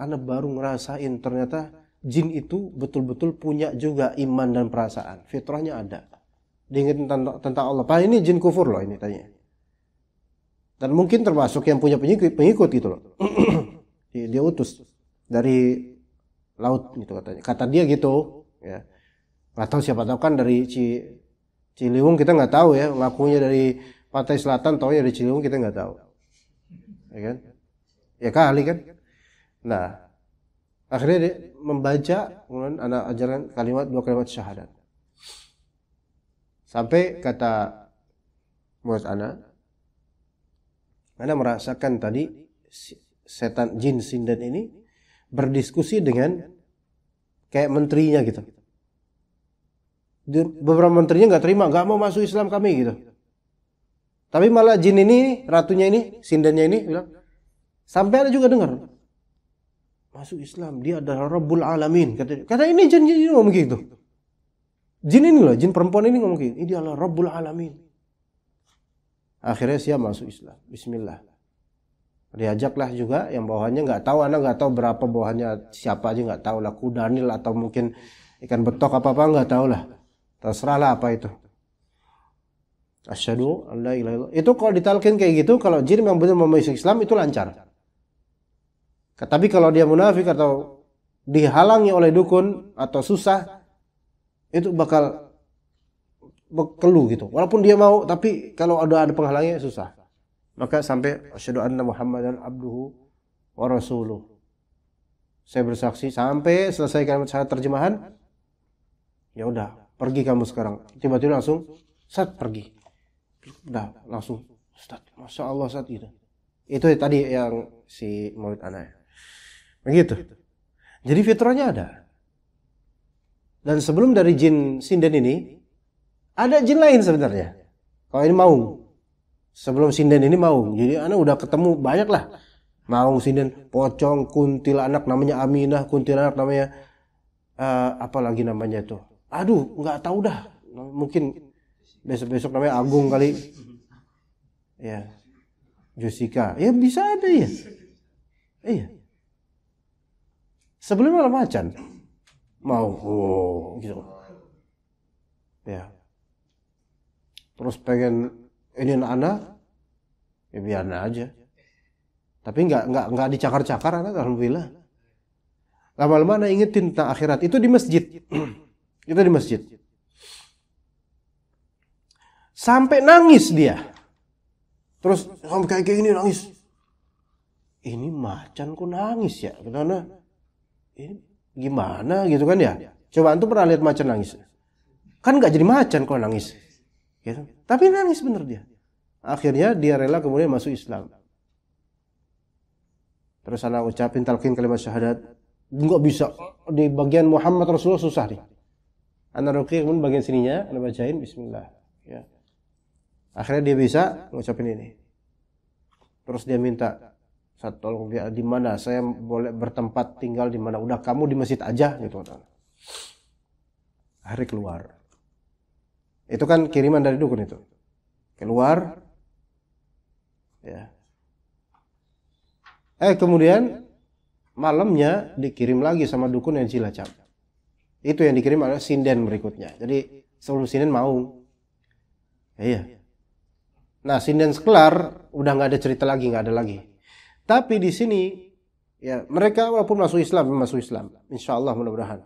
anda baru ngerasain ternyata jin itu betul-betul punya juga iman dan perasaan. Fitrahnya ada. Diingat tentang, tentang Allah. Pak ini jin kufur loh ini tanya. Dan mungkin termasuk yang punya pengikut, pengikut gitu loh. dia, dia utus dari laut gitu katanya. Kata dia gitu ya. Gak tahu siapa tahu kan dari Ci, Ciliwung kita nggak tahu ya. Ngakunya dari Pantai Selatan, tahu ya dari Ciliwung kita nggak tahu. Ya kan? Ya kali kan? Nah, akhirnya dia membaca kemudian anak ajaran kalimat dua kalimat syahadat. Sampai kata Muaz Ana, Ana merasakan tadi setan jin sinden ini berdiskusi dengan kayak menterinya gitu. Beberapa menterinya nggak terima, nggak mau masuk Islam kami gitu. Tapi malah jin ini, ratunya ini, sindennya ini bilang, sampai ada juga dengar masuk Islam dia adalah Rabbul Alamin kata kata ini jin jin ngomong gitu jin ini loh jin perempuan ini ngomong gitu ini dia adalah Rabbul Alamin akhirnya siap masuk Islam Bismillah diajaklah juga yang bawahnya nggak tahu anak nggak tahu berapa bawahnya siapa aja nggak tahu lah kudanil atau mungkin ikan betok apa apa nggak tahu lah terserah lah apa itu Asyhadu Allah ilaha Itu kalau ditalkin kayak gitu kalau jin yang benar mau masuk Islam itu lancar. Tapi kalau dia munafik atau dihalangi oleh dukun atau susah itu bakal keluh gitu. Walaupun dia mau tapi kalau ada ada penghalangnya susah. Maka sampai asyhadu anna Muhammadan abduhu wa rasuluh. Saya bersaksi sampai selesaikan kalimat terjemahan ya udah pergi kamu sekarang tiba-tiba langsung set pergi udah langsung Ustaz, Masya Allah saat itu. Itu tadi yang si murid anak Begitu. Jadi fitrahnya ada. Dan sebelum dari jin sinden ini, ada jin lain sebenarnya. Kalau ini maung. Sebelum sinden ini maung. Jadi anak udah ketemu banyak lah. Maung sinden, pocong, kuntil anak namanya Aminah, kuntil anak namanya uh, apa lagi namanya itu. Aduh, nggak tahu dah. Mungkin besok-besok namanya Agung kali. Ya. Jessica. Ya bisa ada ya. Iya. Sebelum malam macan. Mau oh, gitu. Ya. Terus pengen ini anak ya biar aja. Tapi nggak nggak nggak dicakar-cakar anak alhamdulillah. Lama-lama anak ingetin tentang akhirat itu di masjid. itu di masjid. Sampai nangis dia. Terus sampai kayak gini nangis. Ini macan kok nangis ya? Karena gimana gitu kan ya coba antum pernah lihat macan nangis kan nggak jadi macan kalau nangis gitu. tapi nangis bener dia akhirnya dia rela kemudian masuk Islam terus anak ucapin talqin kalimat syahadat nggak bisa di bagian Muhammad Rasulullah susah nih anak Ruki kemudian bagian sininya anak bacain Bismillah ya akhirnya dia bisa ngucapin ini terus dia minta Ustaz tolong dia di mana saya boleh bertempat tinggal di mana udah kamu di masjid aja gitu hari keluar itu kan kiriman dari dukun itu keluar ya eh kemudian malamnya dikirim lagi sama dukun yang cilacap itu yang dikirim adalah sinden berikutnya jadi sebelum sinden mau iya nah sinden sekelar udah nggak ada cerita lagi nggak ada lagi tapi di sini ya mereka walaupun masuk Islam masuk Islam insya Allah mudah-mudahan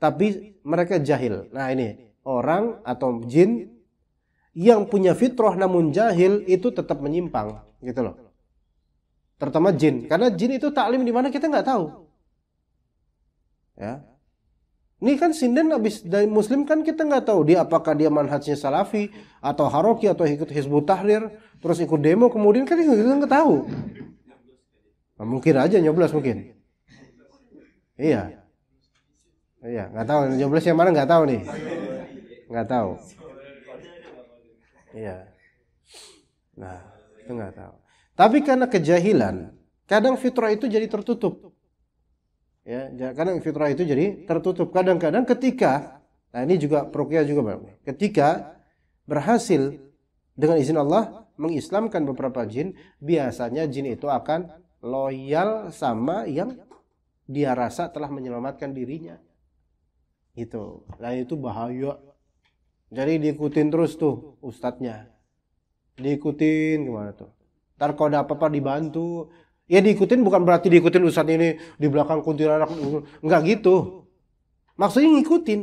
tapi mereka jahil nah ini orang atau jin yang punya fitrah namun jahil itu tetap menyimpang gitu loh terutama jin karena jin itu taklim di mana kita nggak tahu ya ini kan sinden abis dari muslim kan kita nggak tahu dia apakah dia manhajnya salafi atau haroki atau ikut hizbut tahrir terus ikut demo kemudian kan kita nggak tahu Nah, mungkin aja nyoblos mungkin. Iya. Iya, nggak tahu nyoblos yang mana nggak tahu nih. Nggak tahu. Iya. Nah, itu nggak tahu. Tapi karena kejahilan, kadang fitrah itu jadi tertutup. Ya, kadang fitrah itu jadi tertutup. Kadang-kadang ketika, nah ini juga prokia juga bang. Ketika berhasil dengan izin Allah mengislamkan beberapa jin, biasanya jin itu akan loyal sama yang dia rasa telah menyelamatkan dirinya gitu nah itu bahaya jadi diikutin terus tuh ustadznya diikutin gimana tuh ntar kalau ada apa-apa dibantu ya diikutin bukan berarti diikutin ustadz ini di belakang kuntilanak enggak gitu maksudnya ngikutin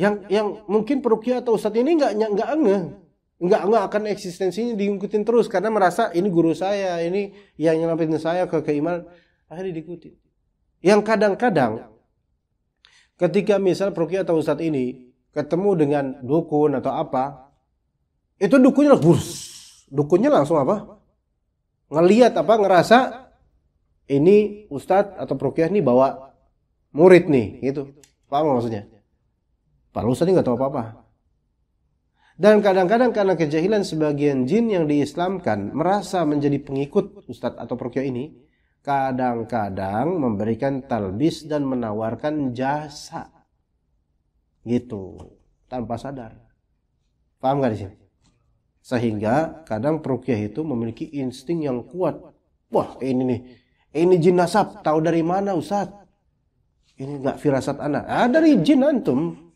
yang yang mungkin perukia atau ustadz ini enggak enggak enggak nggak nggak akan eksistensinya diikutin terus karena merasa ini guru saya ini yang nyelamatin saya ke keimanan akhirnya diikuti yang kadang-kadang ketika misal proki atau ustad ini ketemu dengan dukun atau apa itu dukunnya langsung dukunnya langsung apa ngelihat apa ngerasa ini ustad atau prokiah ini bawa murid nih gitu paham maksudnya Pak Ustadz ini nggak tahu apa-apa dan kadang-kadang karena kejahilan sebagian jin yang diislamkan merasa menjadi pengikut ustadz atau perkyo ini, kadang-kadang memberikan talbis dan menawarkan jasa. Gitu, tanpa sadar. Paham gak di sini? Sehingga kadang perukiah itu memiliki insting yang kuat. Wah, ini nih. Ini jin nasab, tahu dari mana Ustaz? Ini gak firasat anak. Ah, dari jin antum.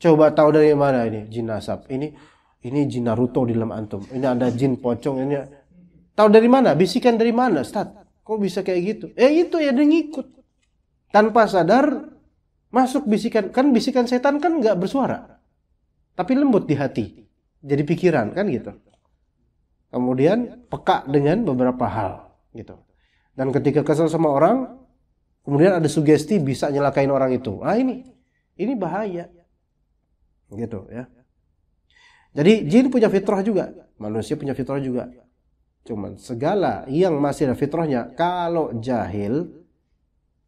Coba tahu dari mana ini jin nasab. Ini ini jin Naruto di dalam antum. Ini ada jin pocong ini. Tahu dari mana? Bisikan dari mana, Ustaz? Kok bisa kayak gitu? Eh itu ya dia ngikut. Tanpa sadar masuk bisikan. Kan bisikan setan kan nggak bersuara. Tapi lembut di hati. Jadi pikiran kan gitu. Kemudian peka dengan beberapa hal gitu. Dan ketika kesel sama orang, kemudian ada sugesti bisa nyelakain orang itu. Ah ini ini bahaya gitu ya jadi jin punya fitrah juga manusia punya fitrah juga cuman segala yang masih ada fitrahnya kalau jahil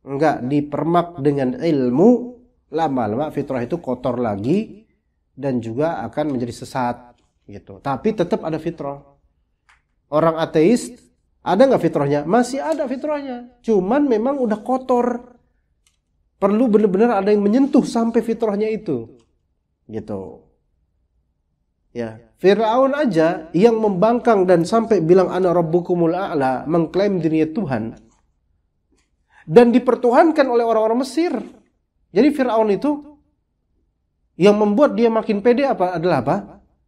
enggak dipermak dengan ilmu lama-lama fitrah itu kotor lagi dan juga akan menjadi sesat gitu tapi tetap ada fitrah orang ateis ada nggak fitrahnya masih ada fitrahnya cuman memang udah kotor perlu benar-benar ada yang menyentuh sampai fitrahnya itu gitu ya Firaun aja yang membangkang dan sampai bilang ana rabbukumul a'la mengklaim dirinya Tuhan dan dipertuhankan oleh orang-orang Mesir jadi Firaun itu yang membuat dia makin pede apa adalah apa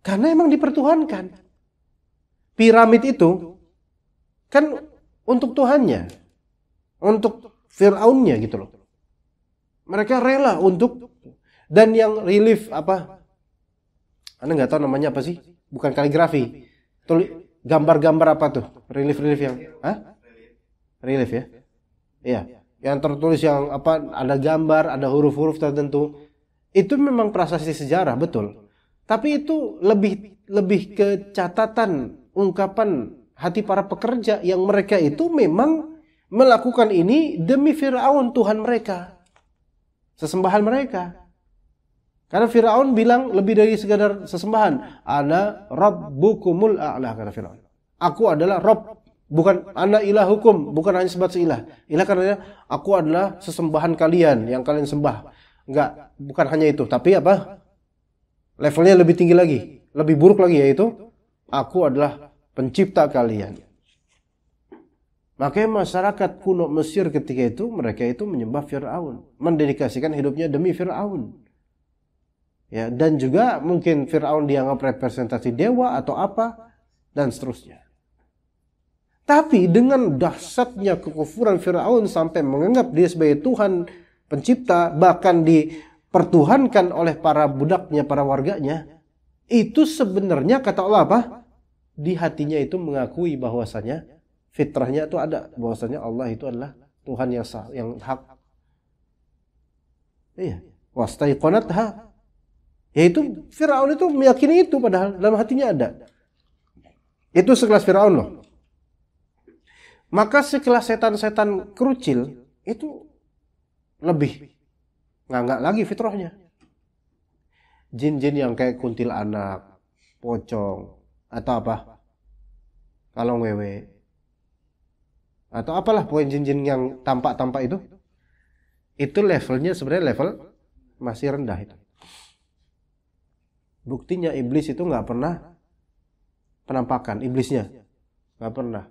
karena emang dipertuhankan piramid itu kan untuk Tuhannya untuk Firaunnya gitu loh mereka rela untuk dan yang relief apa anda nggak tahu namanya apa sih bukan kaligrafi tulis gambar-gambar apa tuh relief relief yang ah relief ya iya yang tertulis yang apa ada gambar ada huruf-huruf tertentu itu memang prasasti sejarah betul tapi itu lebih lebih ke catatan ungkapan hati para pekerja yang mereka itu memang melakukan ini demi Firaun Tuhan mereka sesembahan mereka karena Firaun bilang lebih dari sekadar sesembahan, ana rabbukumul a'la kata Firaun. Aku adalah Rob, bukan ana ilah hukum, bukan hanya sebat seilah. Ilah karena aku adalah sesembahan kalian yang kalian sembah. Enggak, bukan hanya itu, tapi apa? Levelnya lebih tinggi lagi, lebih buruk lagi yaitu aku adalah pencipta kalian. Makanya masyarakat kuno Mesir ketika itu mereka itu menyembah Firaun, mendedikasikan hidupnya demi Firaun ya dan juga mungkin Firaun dianggap representasi dewa atau apa dan seterusnya tapi dengan dahsyatnya kekufuran Firaun sampai menganggap dia sebagai Tuhan pencipta bahkan dipertuhankan oleh para budaknya para warganya itu sebenarnya kata Allah apa di hatinya itu mengakui bahwasanya fitrahnya itu ada bahwasanya Allah itu adalah Tuhan yang sah yang hak iya ha. Yaitu Fir'aun itu meyakini itu padahal dalam hatinya ada. Itu sekelas Fir'aun loh. Maka sekelas setan-setan kerucil itu lebih nggak lagi fitrahnya. Jin-jin yang kayak kuntil anak, pocong, atau apa? Kalau wewe. Atau apalah poin jin-jin yang tampak-tampak itu. Itu levelnya sebenarnya level masih rendah itu. Buktinya iblis itu nggak pernah penampakan iblisnya, nggak pernah.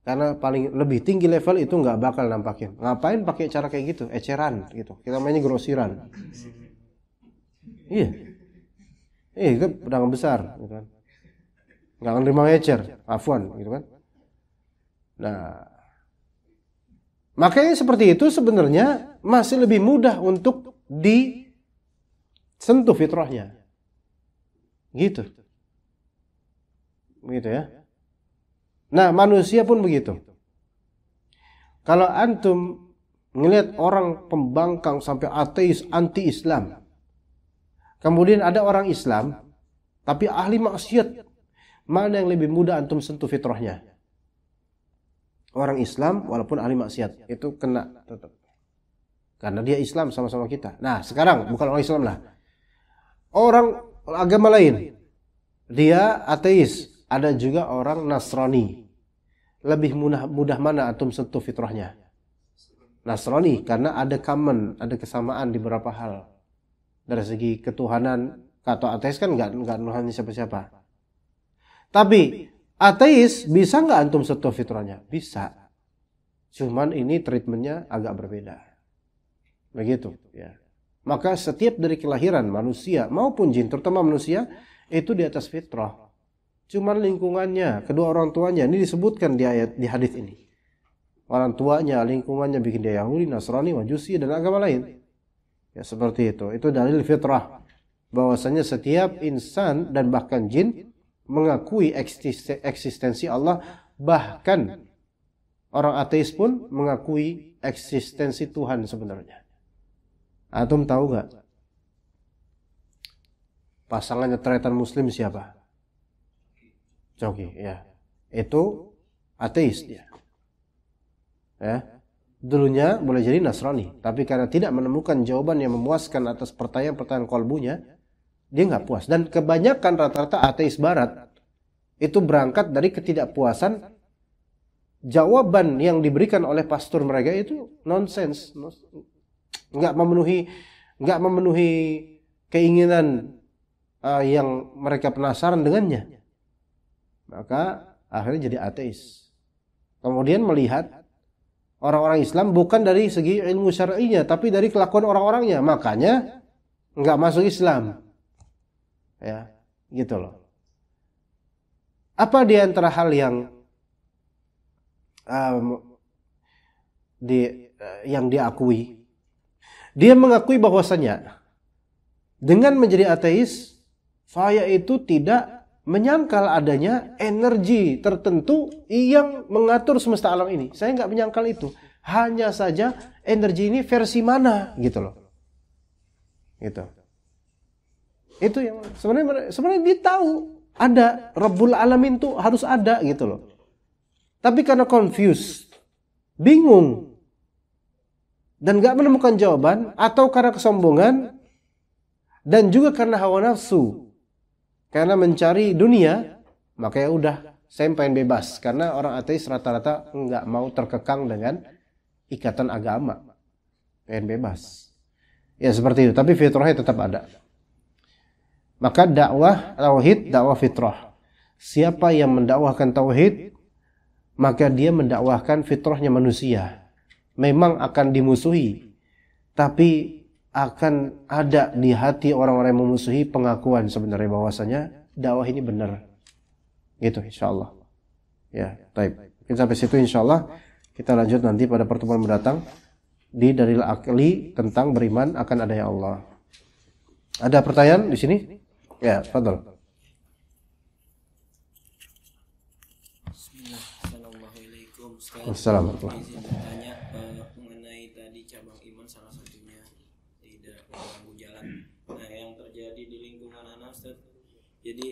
Karena paling lebih tinggi level itu nggak bakal nampakin. Ngapain pakai cara kayak gitu? Eceran gitu. Kita mainnya grosiran. Iya. Eh, itu pedang besar, gitu kan. Nggak akan terima ecer, afwan, gitu kan. Nah, makanya seperti itu sebenarnya masih lebih mudah untuk disentuh fitrahnya Gitu. Begitu ya. Nah, manusia pun begitu. Kalau antum ngelihat orang pembangkang sampai ateis, anti-Islam. Kemudian ada orang Islam tapi ahli maksiat. Mana yang lebih mudah antum sentuh fitrahnya? Orang Islam walaupun ahli maksiat itu kena tetap. Karena dia Islam sama-sama kita. Nah, sekarang bukan orang Islam lah. Orang kalau agama lain, dia ateis. Ada juga orang Nasrani. Lebih mudah, mudah mana antum sentuh fitrahnya? Nasrani, karena ada common, ada kesamaan di beberapa hal. Dari segi ketuhanan, kata ateis kan nggak nggak nuhani siapa-siapa. Tapi ateis bisa nggak antum sentuh fitrahnya? Bisa. Cuman ini treatmentnya agak berbeda. Begitu, ya. Maka setiap dari kelahiran manusia maupun jin, terutama manusia, itu di atas fitrah. Cuman lingkungannya, kedua orang tuanya, ini disebutkan di ayat di hadis ini. Orang tuanya, lingkungannya bikin dia Yahudi, Nasrani, Majusi dan agama lain. Ya seperti itu. Itu dalil fitrah bahwasanya setiap insan dan bahkan jin mengakui eksistensi Allah bahkan orang ateis pun mengakui eksistensi Tuhan sebenarnya Antum tahu nggak? pasangannya teretan muslim siapa? Coki, ya. Itu ateis dia. Ya. Dulunya boleh jadi Nasrani, tapi karena tidak menemukan jawaban yang memuaskan atas pertanyaan-pertanyaan kolbunya, dia nggak puas. Dan kebanyakan rata-rata ateis barat itu berangkat dari ketidakpuasan jawaban yang diberikan oleh pastor mereka itu nonsens nggak memenuhi nggak memenuhi keinginan uh, yang mereka penasaran dengannya maka akhirnya jadi ateis kemudian melihat orang-orang Islam bukan dari segi ilmu syar'inya tapi dari kelakuan orang-orangnya makanya nggak masuk Islam ya gitu loh apa di antara hal yang um, di uh, yang diakui dia mengakui bahwasanya dengan menjadi ateis, saya itu tidak menyangkal adanya energi tertentu yang mengatur semesta alam ini. Saya nggak menyangkal itu. Hanya saja energi ini versi mana gitu loh. Gitu. Itu yang sebenarnya sebenarnya dia tahu ada rebul Alamin itu harus ada gitu loh. Tapi karena confused, bingung, dan gak menemukan jawaban atau karena kesombongan dan juga karena hawa nafsu karena mencari dunia makanya udah saya pengen bebas karena orang ateis rata-rata nggak mau terkekang dengan ikatan agama pengen bebas ya seperti itu tapi fitrahnya tetap ada maka dakwah tauhid dakwah fitrah siapa yang mendakwahkan tauhid maka dia mendakwahkan fitrahnya manusia memang akan dimusuhi tapi akan ada di hati orang-orang yang memusuhi pengakuan sebenarnya bahwasanya dakwah ini benar gitu Insya Allah, ya baik mungkin sampai situ Insya Allah kita lanjut nanti pada pertemuan mendatang di dalil akli tentang beriman akan ada ya Allah ada pertanyaan di sini ya fadl Assalamualaikum. jadi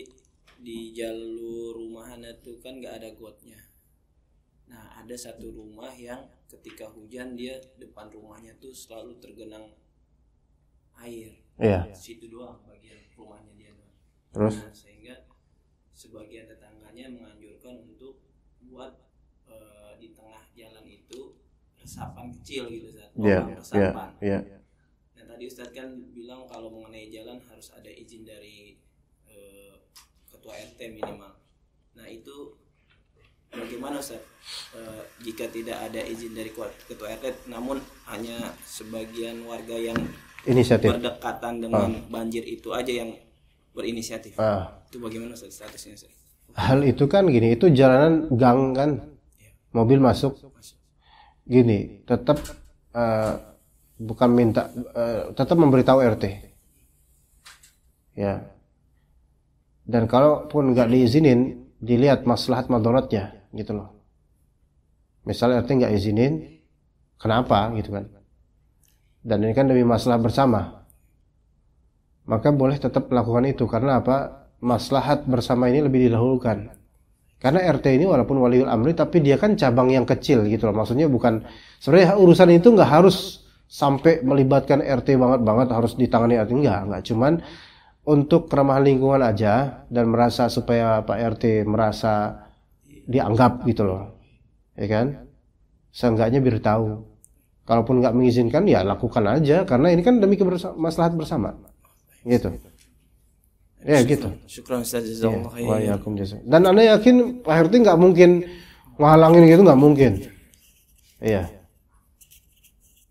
di jalur rumahan itu kan nggak ada gotnya nah ada satu rumah yang ketika hujan dia depan rumahnya tuh selalu tergenang air yeah. situ doang bagian rumahnya dia terus nah, sehingga sebagian tetangganya menganjurkan untuk buat e, di tengah jalan itu resapan kecil gitu saat iya, yeah. resapan yeah. Yeah. nah tadi Ustadz kan bilang kalau mengenai jalan harus ada izin dari ketua RT minimal. Nah itu bagaimana Ustaz e, jika tidak ada izin dari ketua RT namun hanya sebagian warga yang inisiatif berdekatan dengan ah. banjir itu aja yang berinisiatif. Ah. Itu bagaimana Ustaz statusnya Ustaz? Hal itu kan gini, itu jalanan gang kan. Iya. Mobil masuk. masuk. Gini, tetap uh, eh, bukan minta uh, eh, tetap memberitahu RT. Ya, dan kalau pun nggak diizinin dilihat maslahat madaratnya gitu loh misalnya RT nggak izinin kenapa gitu kan dan ini kan demi masalah bersama maka boleh tetap melakukan itu karena apa maslahat bersama ini lebih didahulukan karena RT ini walaupun waliul amri tapi dia kan cabang yang kecil gitu loh maksudnya bukan sebenarnya urusan itu nggak harus sampai melibatkan RT banget banget harus ditangani RT enggak enggak cuman untuk keramahan lingkungan aja dan merasa supaya Pak RT merasa dianggap gitu loh ya kan seenggaknya tahu, kalaupun nggak mengizinkan ya lakukan aja karena ini kan demi kemaslahat bersama gitu ya gitu ya, dan anda yakin Pak RT nggak mungkin menghalangin gitu nggak mungkin iya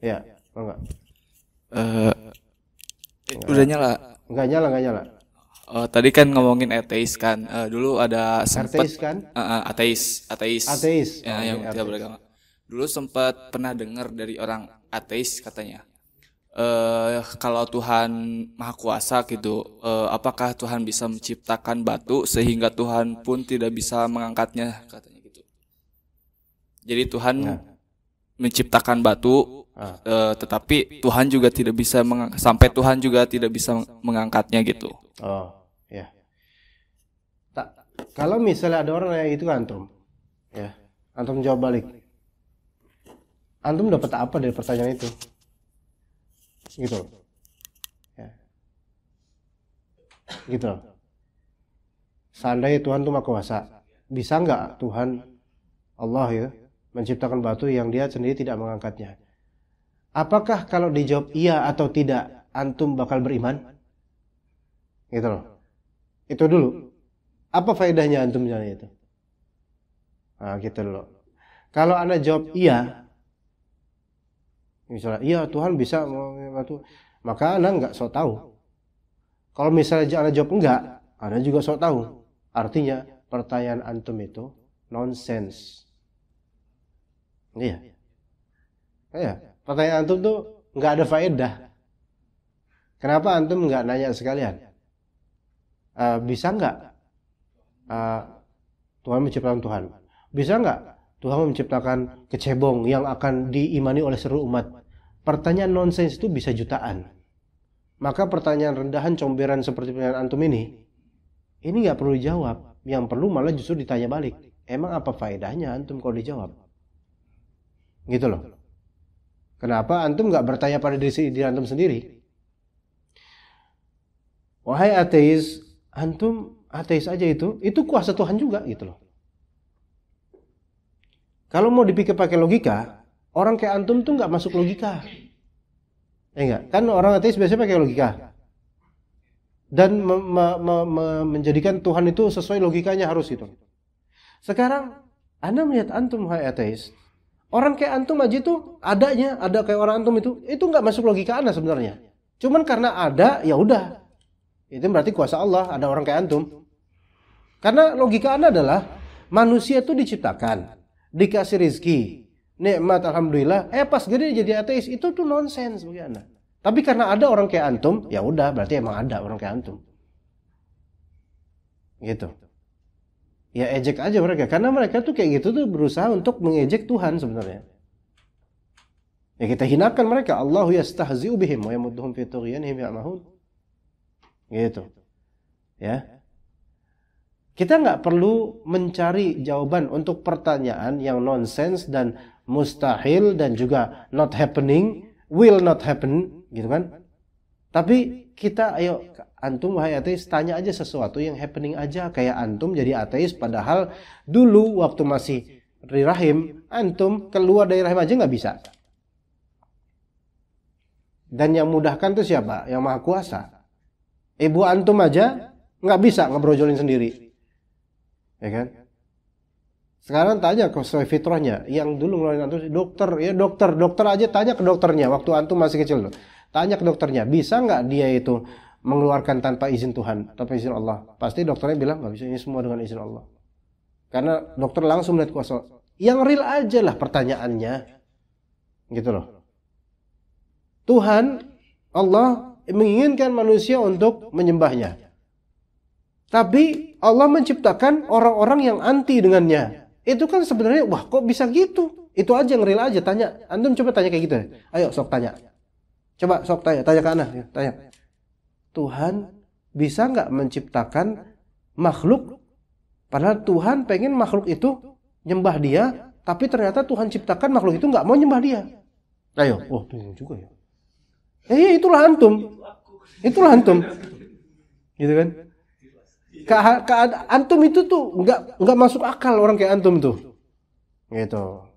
iya enggak uh, eh, udah nyala Enggak nyala, enggak nyala. Uh, tadi kan ngomongin ateis kan. Uh, dulu ada sempat ateis kan? Uh, uh, ateis, ateis. Ateis. Ya, oh, yang iya, tidak beragama. Dulu sempat pernah dengar dari orang ateis katanya. Uh, kalau Tuhan Maha Kuasa gitu, uh, apakah Tuhan bisa menciptakan batu sehingga Tuhan pun tidak bisa mengangkatnya katanya gitu. Jadi Tuhan nah menciptakan batu ah. uh, tetapi Tuhan juga tidak bisa sampai Tuhan juga tidak bisa mengangkatnya gitu. Oh, ya. Tak kalau misalnya ada orang yang itu antum, ya, antum jawab balik. Antum dapat apa dari pertanyaan itu? Gitu. Ya. Gitu. Seandainya Tuhan tuh maha kuasa, bisa nggak Tuhan Allah ya menciptakan batu yang dia sendiri tidak mengangkatnya. Apakah kalau dijawab iya atau tidak antum bakal beriman? Gitu loh. Itu dulu. Apa faedahnya antum jalan itu? Nah, gitu loh. Kalau anda jawab iya, misalnya iya Tuhan bisa batu, maka anda nggak sok tahu. Kalau misalnya anda jawab enggak, anda juga sok tahu. Artinya pertanyaan antum itu nonsense Iya. Iya. Pertanyaan antum tuh nggak ada faedah. Kenapa antum nggak nanya sekalian? Uh, bisa nggak uh, Tuhan menciptakan Tuhan? Bisa nggak Tuhan menciptakan kecebong yang akan diimani oleh seluruh umat? Pertanyaan nonsens itu bisa jutaan. Maka pertanyaan rendahan comberan seperti pertanyaan antum ini, ini nggak perlu dijawab. Yang perlu malah justru ditanya balik. Emang apa faedahnya antum kalau dijawab? Gitu loh. Kenapa antum nggak bertanya pada diri, diri antum sendiri? Wahai ateis, antum ateis aja itu, itu kuasa Tuhan juga gitu loh. Kalau mau dipikir pakai logika, orang kayak antum tuh nggak masuk logika. Ya enggak? Kan orang ateis biasanya pakai logika. Dan me me me me menjadikan Tuhan itu sesuai logikanya harus itu. Sekarang Anda melihat antum wahai ateis, Orang kayak antum aja itu adanya, ada kayak orang antum itu, itu nggak masuk logika anda sebenarnya. Cuman karena ada, ya udah. Itu berarti kuasa Allah, ada orang kayak antum. Karena logika anda adalah manusia itu diciptakan, dikasih rizki, nikmat alhamdulillah. Eh pas gede jadi ateis itu tuh nonsens bagi anda. Tapi karena ada orang kayak antum, ya udah berarti emang ada orang kayak antum. Gitu ya ejek aja mereka karena mereka tuh kayak gitu tuh berusaha untuk mengejek Tuhan sebenarnya ya kita hinakan mereka Allahu yastahzi'u bihim wa yamudduhum fi tughyanihim ya'mahun gitu ya kita nggak perlu mencari jawaban untuk pertanyaan yang nonsens dan mustahil dan juga not happening will not happen gitu kan tapi kita ayo antum wahai ateis tanya aja sesuatu yang happening aja kayak antum jadi ateis padahal dulu waktu masih di rahim antum keluar dari rahim aja nggak bisa. Dan yang mudahkan tuh siapa? Yang maha kuasa. Ibu antum aja nggak bisa ngebrojolin sendiri, ya kan? Sekarang tanya ke sesuai fitrahnya. Yang dulu ngeluarin antum dokter, ya dokter, dokter aja tanya ke dokternya waktu antum masih kecil loh Tanya ke dokternya, bisa nggak dia itu mengeluarkan tanpa izin Tuhan, tanpa izin Allah? Pasti dokternya bilang nggak bisa, ini semua dengan izin Allah. Karena dokter langsung melihat kuasa. Yang real aja lah pertanyaannya. Gitu loh. Tuhan, Allah menginginkan manusia untuk menyembahnya. Tapi Allah menciptakan orang-orang yang anti dengannya. Itu kan sebenarnya, wah kok bisa gitu? Itu aja yang real aja, tanya. Antum coba tanya kayak gitu. Ayo sok tanya. Coba sok tanya, tanya ke anak, ya, tanya. Tuhan bisa nggak menciptakan makhluk? Padahal Tuhan pengen makhluk itu nyembah dia, tapi ternyata Tuhan ciptakan makhluk itu nggak mau nyembah dia. Ayo, oh ya, bingung juga ya. Eh itulah antum, itulah antum, gitu kan? Ke, antum itu tuh nggak nggak masuk akal orang kayak antum tuh, gitu.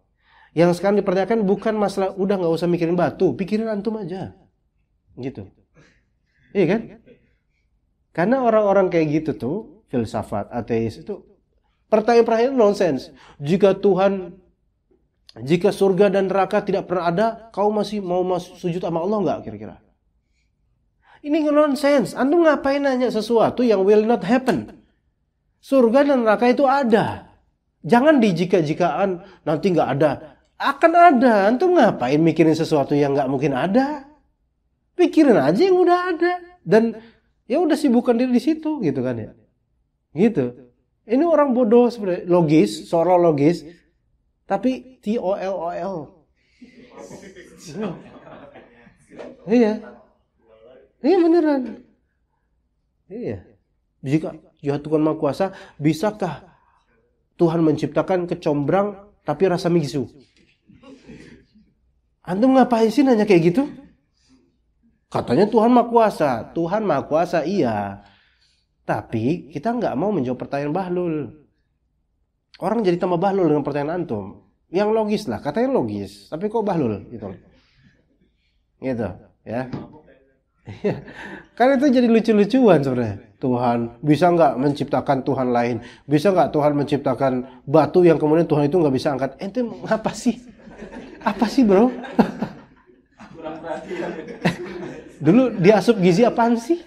Yang sekarang dipertanyakan bukan masalah udah nggak usah mikirin batu, pikirin antum aja. Gitu. Iya kan? Karena orang-orang kayak gitu tuh, filsafat, ateis itu pertanyaan-pertanyaan nonsens. Jika Tuhan jika surga dan neraka tidak pernah ada, kau masih mau masuk sujud sama Allah nggak kira-kira? Ini nonsens. Antum ngapain nanya sesuatu yang will not happen? Surga dan neraka itu ada. Jangan dijika-jikaan nanti nggak ada akan ada. Antum ngapain mikirin sesuatu yang nggak mungkin ada? Pikirin aja yang udah ada dan ya udah sibukkan diri di situ gitu kan ya. Gitu. Ini orang bodoh sebenarnya, logis, soro logis, tapi T O L O L. Iya. Iya beneran. Iya. Jika ya Tuhan Maha Kuasa, bisakah Tuhan menciptakan kecombrang tapi rasa mingsu? Antum ngapain sih nanya kayak gitu? Katanya Tuhan Maha Kuasa. Tuhan Maha Kuasa iya. Tapi kita nggak mau menjawab pertanyaan Bahlul. Orang jadi tambah Bahlul dengan pertanyaan Antum. Yang logis lah, katanya logis. Tapi kok Bahlul gitu Gitu ya. Iya. Karena itu jadi lucu-lucuan sebenarnya. Tuhan bisa nggak menciptakan Tuhan lain? Bisa nggak Tuhan menciptakan batu yang kemudian Tuhan itu nggak bisa angkat? Ente eh, apa sih? apa sih bro? Dulu dia asup gizi apaan sih?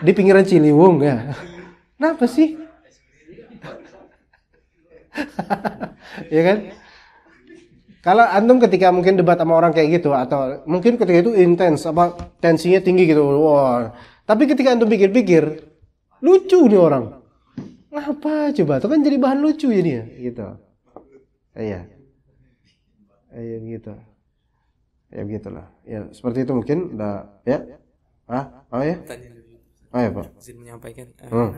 Di pinggiran Ciliwung ya. Kenapa sih? ya kan? Kalau antum ketika mungkin debat sama orang kayak gitu atau mungkin ketika itu intens apa tensinya tinggi gitu. Wow. Tapi ketika antum pikir-pikir lucu nih orang. Ngapa coba? Itu kan jadi bahan lucu jadinya gitu. Iya ya gitu ya begitulah ya seperti itu mungkin udah ya ah oh ya oh ya pak izin menyampaikan eh, hmm.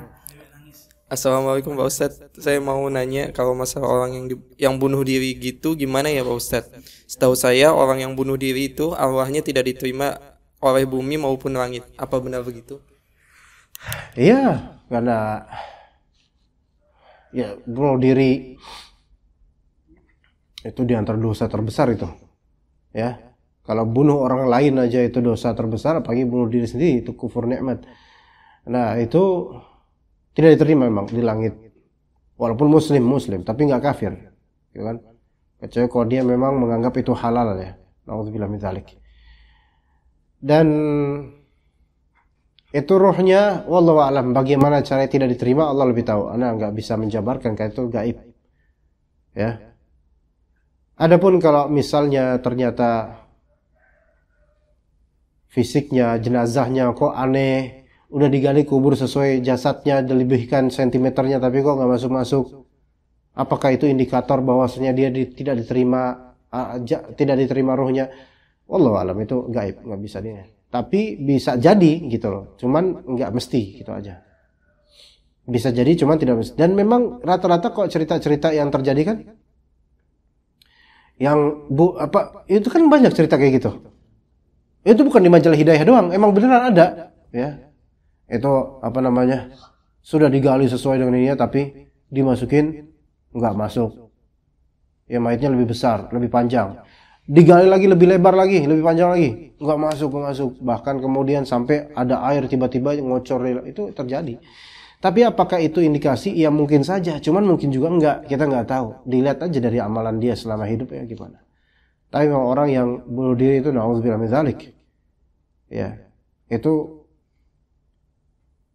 Assalamualaikum Pak ustad Saya mau nanya kalau masalah orang yang di, yang bunuh diri gitu gimana ya Pak ustad Setahu saya orang yang bunuh diri itu arwahnya tidak diterima oleh bumi maupun langit Apa benar begitu? Iya karena ya bunuh diri itu di antara dosa terbesar itu ya kalau bunuh orang lain aja itu dosa terbesar apalagi bunuh diri sendiri itu kufur nikmat nah itu tidak diterima memang di langit walaupun muslim muslim tapi nggak kafir gitu kan kecuali kalau dia memang menganggap itu halal ya Allah bilang dzalik dan itu rohnya wallahu alam bagaimana caranya tidak diterima Allah lebih tahu Anda nggak bisa menjabarkan karena itu gaib ya Adapun kalau misalnya ternyata fisiknya, jenazahnya kok aneh, udah digali kubur sesuai jasadnya, dilebihkan sentimeternya tapi kok nggak masuk-masuk. Apakah itu indikator bahwasanya dia di, tidak diterima uh, ja, tidak diterima ruhnya? Allah alam itu gaib, nggak bisa dia. Tapi bisa jadi gitu loh. Cuman nggak mesti gitu aja. Bisa jadi cuman tidak mesti. Dan memang rata-rata kok cerita-cerita yang terjadi kan yang bu apa itu kan banyak cerita kayak gitu itu bukan di majalah hidayah doang emang beneran ada ya itu apa namanya sudah digali sesuai dengan ininya tapi dimasukin nggak masuk ya mayatnya lebih besar lebih panjang digali lagi lebih lebar lagi lebih panjang lagi nggak masuk nggak masuk bahkan kemudian sampai ada air tiba-tiba ngocor itu terjadi tapi apakah itu indikasi? Ya mungkin saja, cuman mungkin juga enggak. Kita enggak tahu. Dilihat aja dari amalan dia selama hidup ya gimana. Tapi memang orang yang bunuh diri itu nauzubillah min zalik. Ya. Itu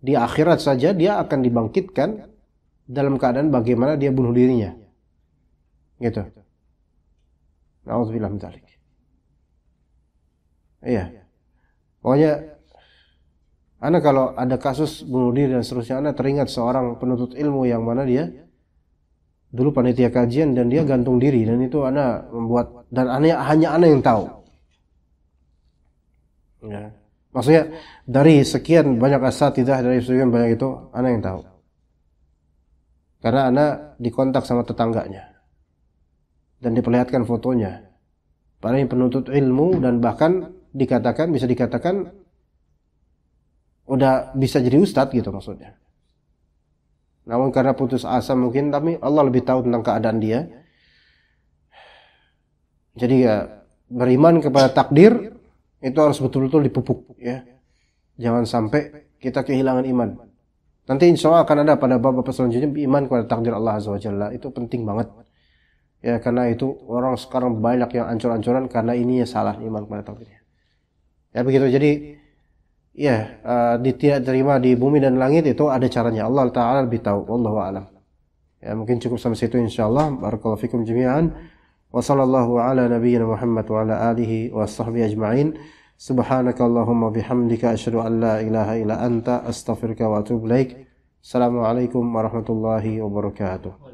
di akhirat saja dia akan dibangkitkan dalam keadaan bagaimana dia bunuh dirinya. Gitu. Nauzubillah min zalik. Iya. Pokoknya anda kalau ada kasus bunuh diri dan seterusnya, Anda teringat seorang penuntut ilmu yang mana dia dulu panitia kajian dan dia gantung diri dan itu Anda membuat dan Anda hanya Anda yang tahu. Ya. Maksudnya dari sekian banyak tidak dari sekian banyak itu Anda yang tahu. Karena Anda dikontak sama tetangganya dan diperlihatkan fotonya. Para penuntut ilmu dan bahkan dikatakan bisa dikatakan udah bisa jadi ustadz gitu maksudnya. Namun karena putus asa mungkin tapi Allah lebih tahu tentang keadaan dia. Jadi ya beriman kepada takdir itu harus betul-betul dipupuk ya. Jangan sampai kita kehilangan iman. Nanti insya Allah akan ada pada bab-bab selanjutnya iman kepada takdir Allah Azza wa Itu penting banget. Ya karena itu orang sekarang banyak yang ancur-ancuran karena ini salah iman kepada takdirnya. Ya begitu. Jadi ya uh, eh, diterima di bumi dan langit itu ada caranya Allah taala lebih tahu wallahu alam ya mungkin cukup sampai situ insyaallah barakallahu fikum jami'an Wassalamu'alaikum warahmatullahi wabarakatuh. nabiyyina wa ala alihi wa sahbihi ajma'in subhanakallahumma bihamdika asyhadu an la ilaha illa anta astaghfiruka wa atubu ilaik assalamualaikum warahmatullahi wabarakatuh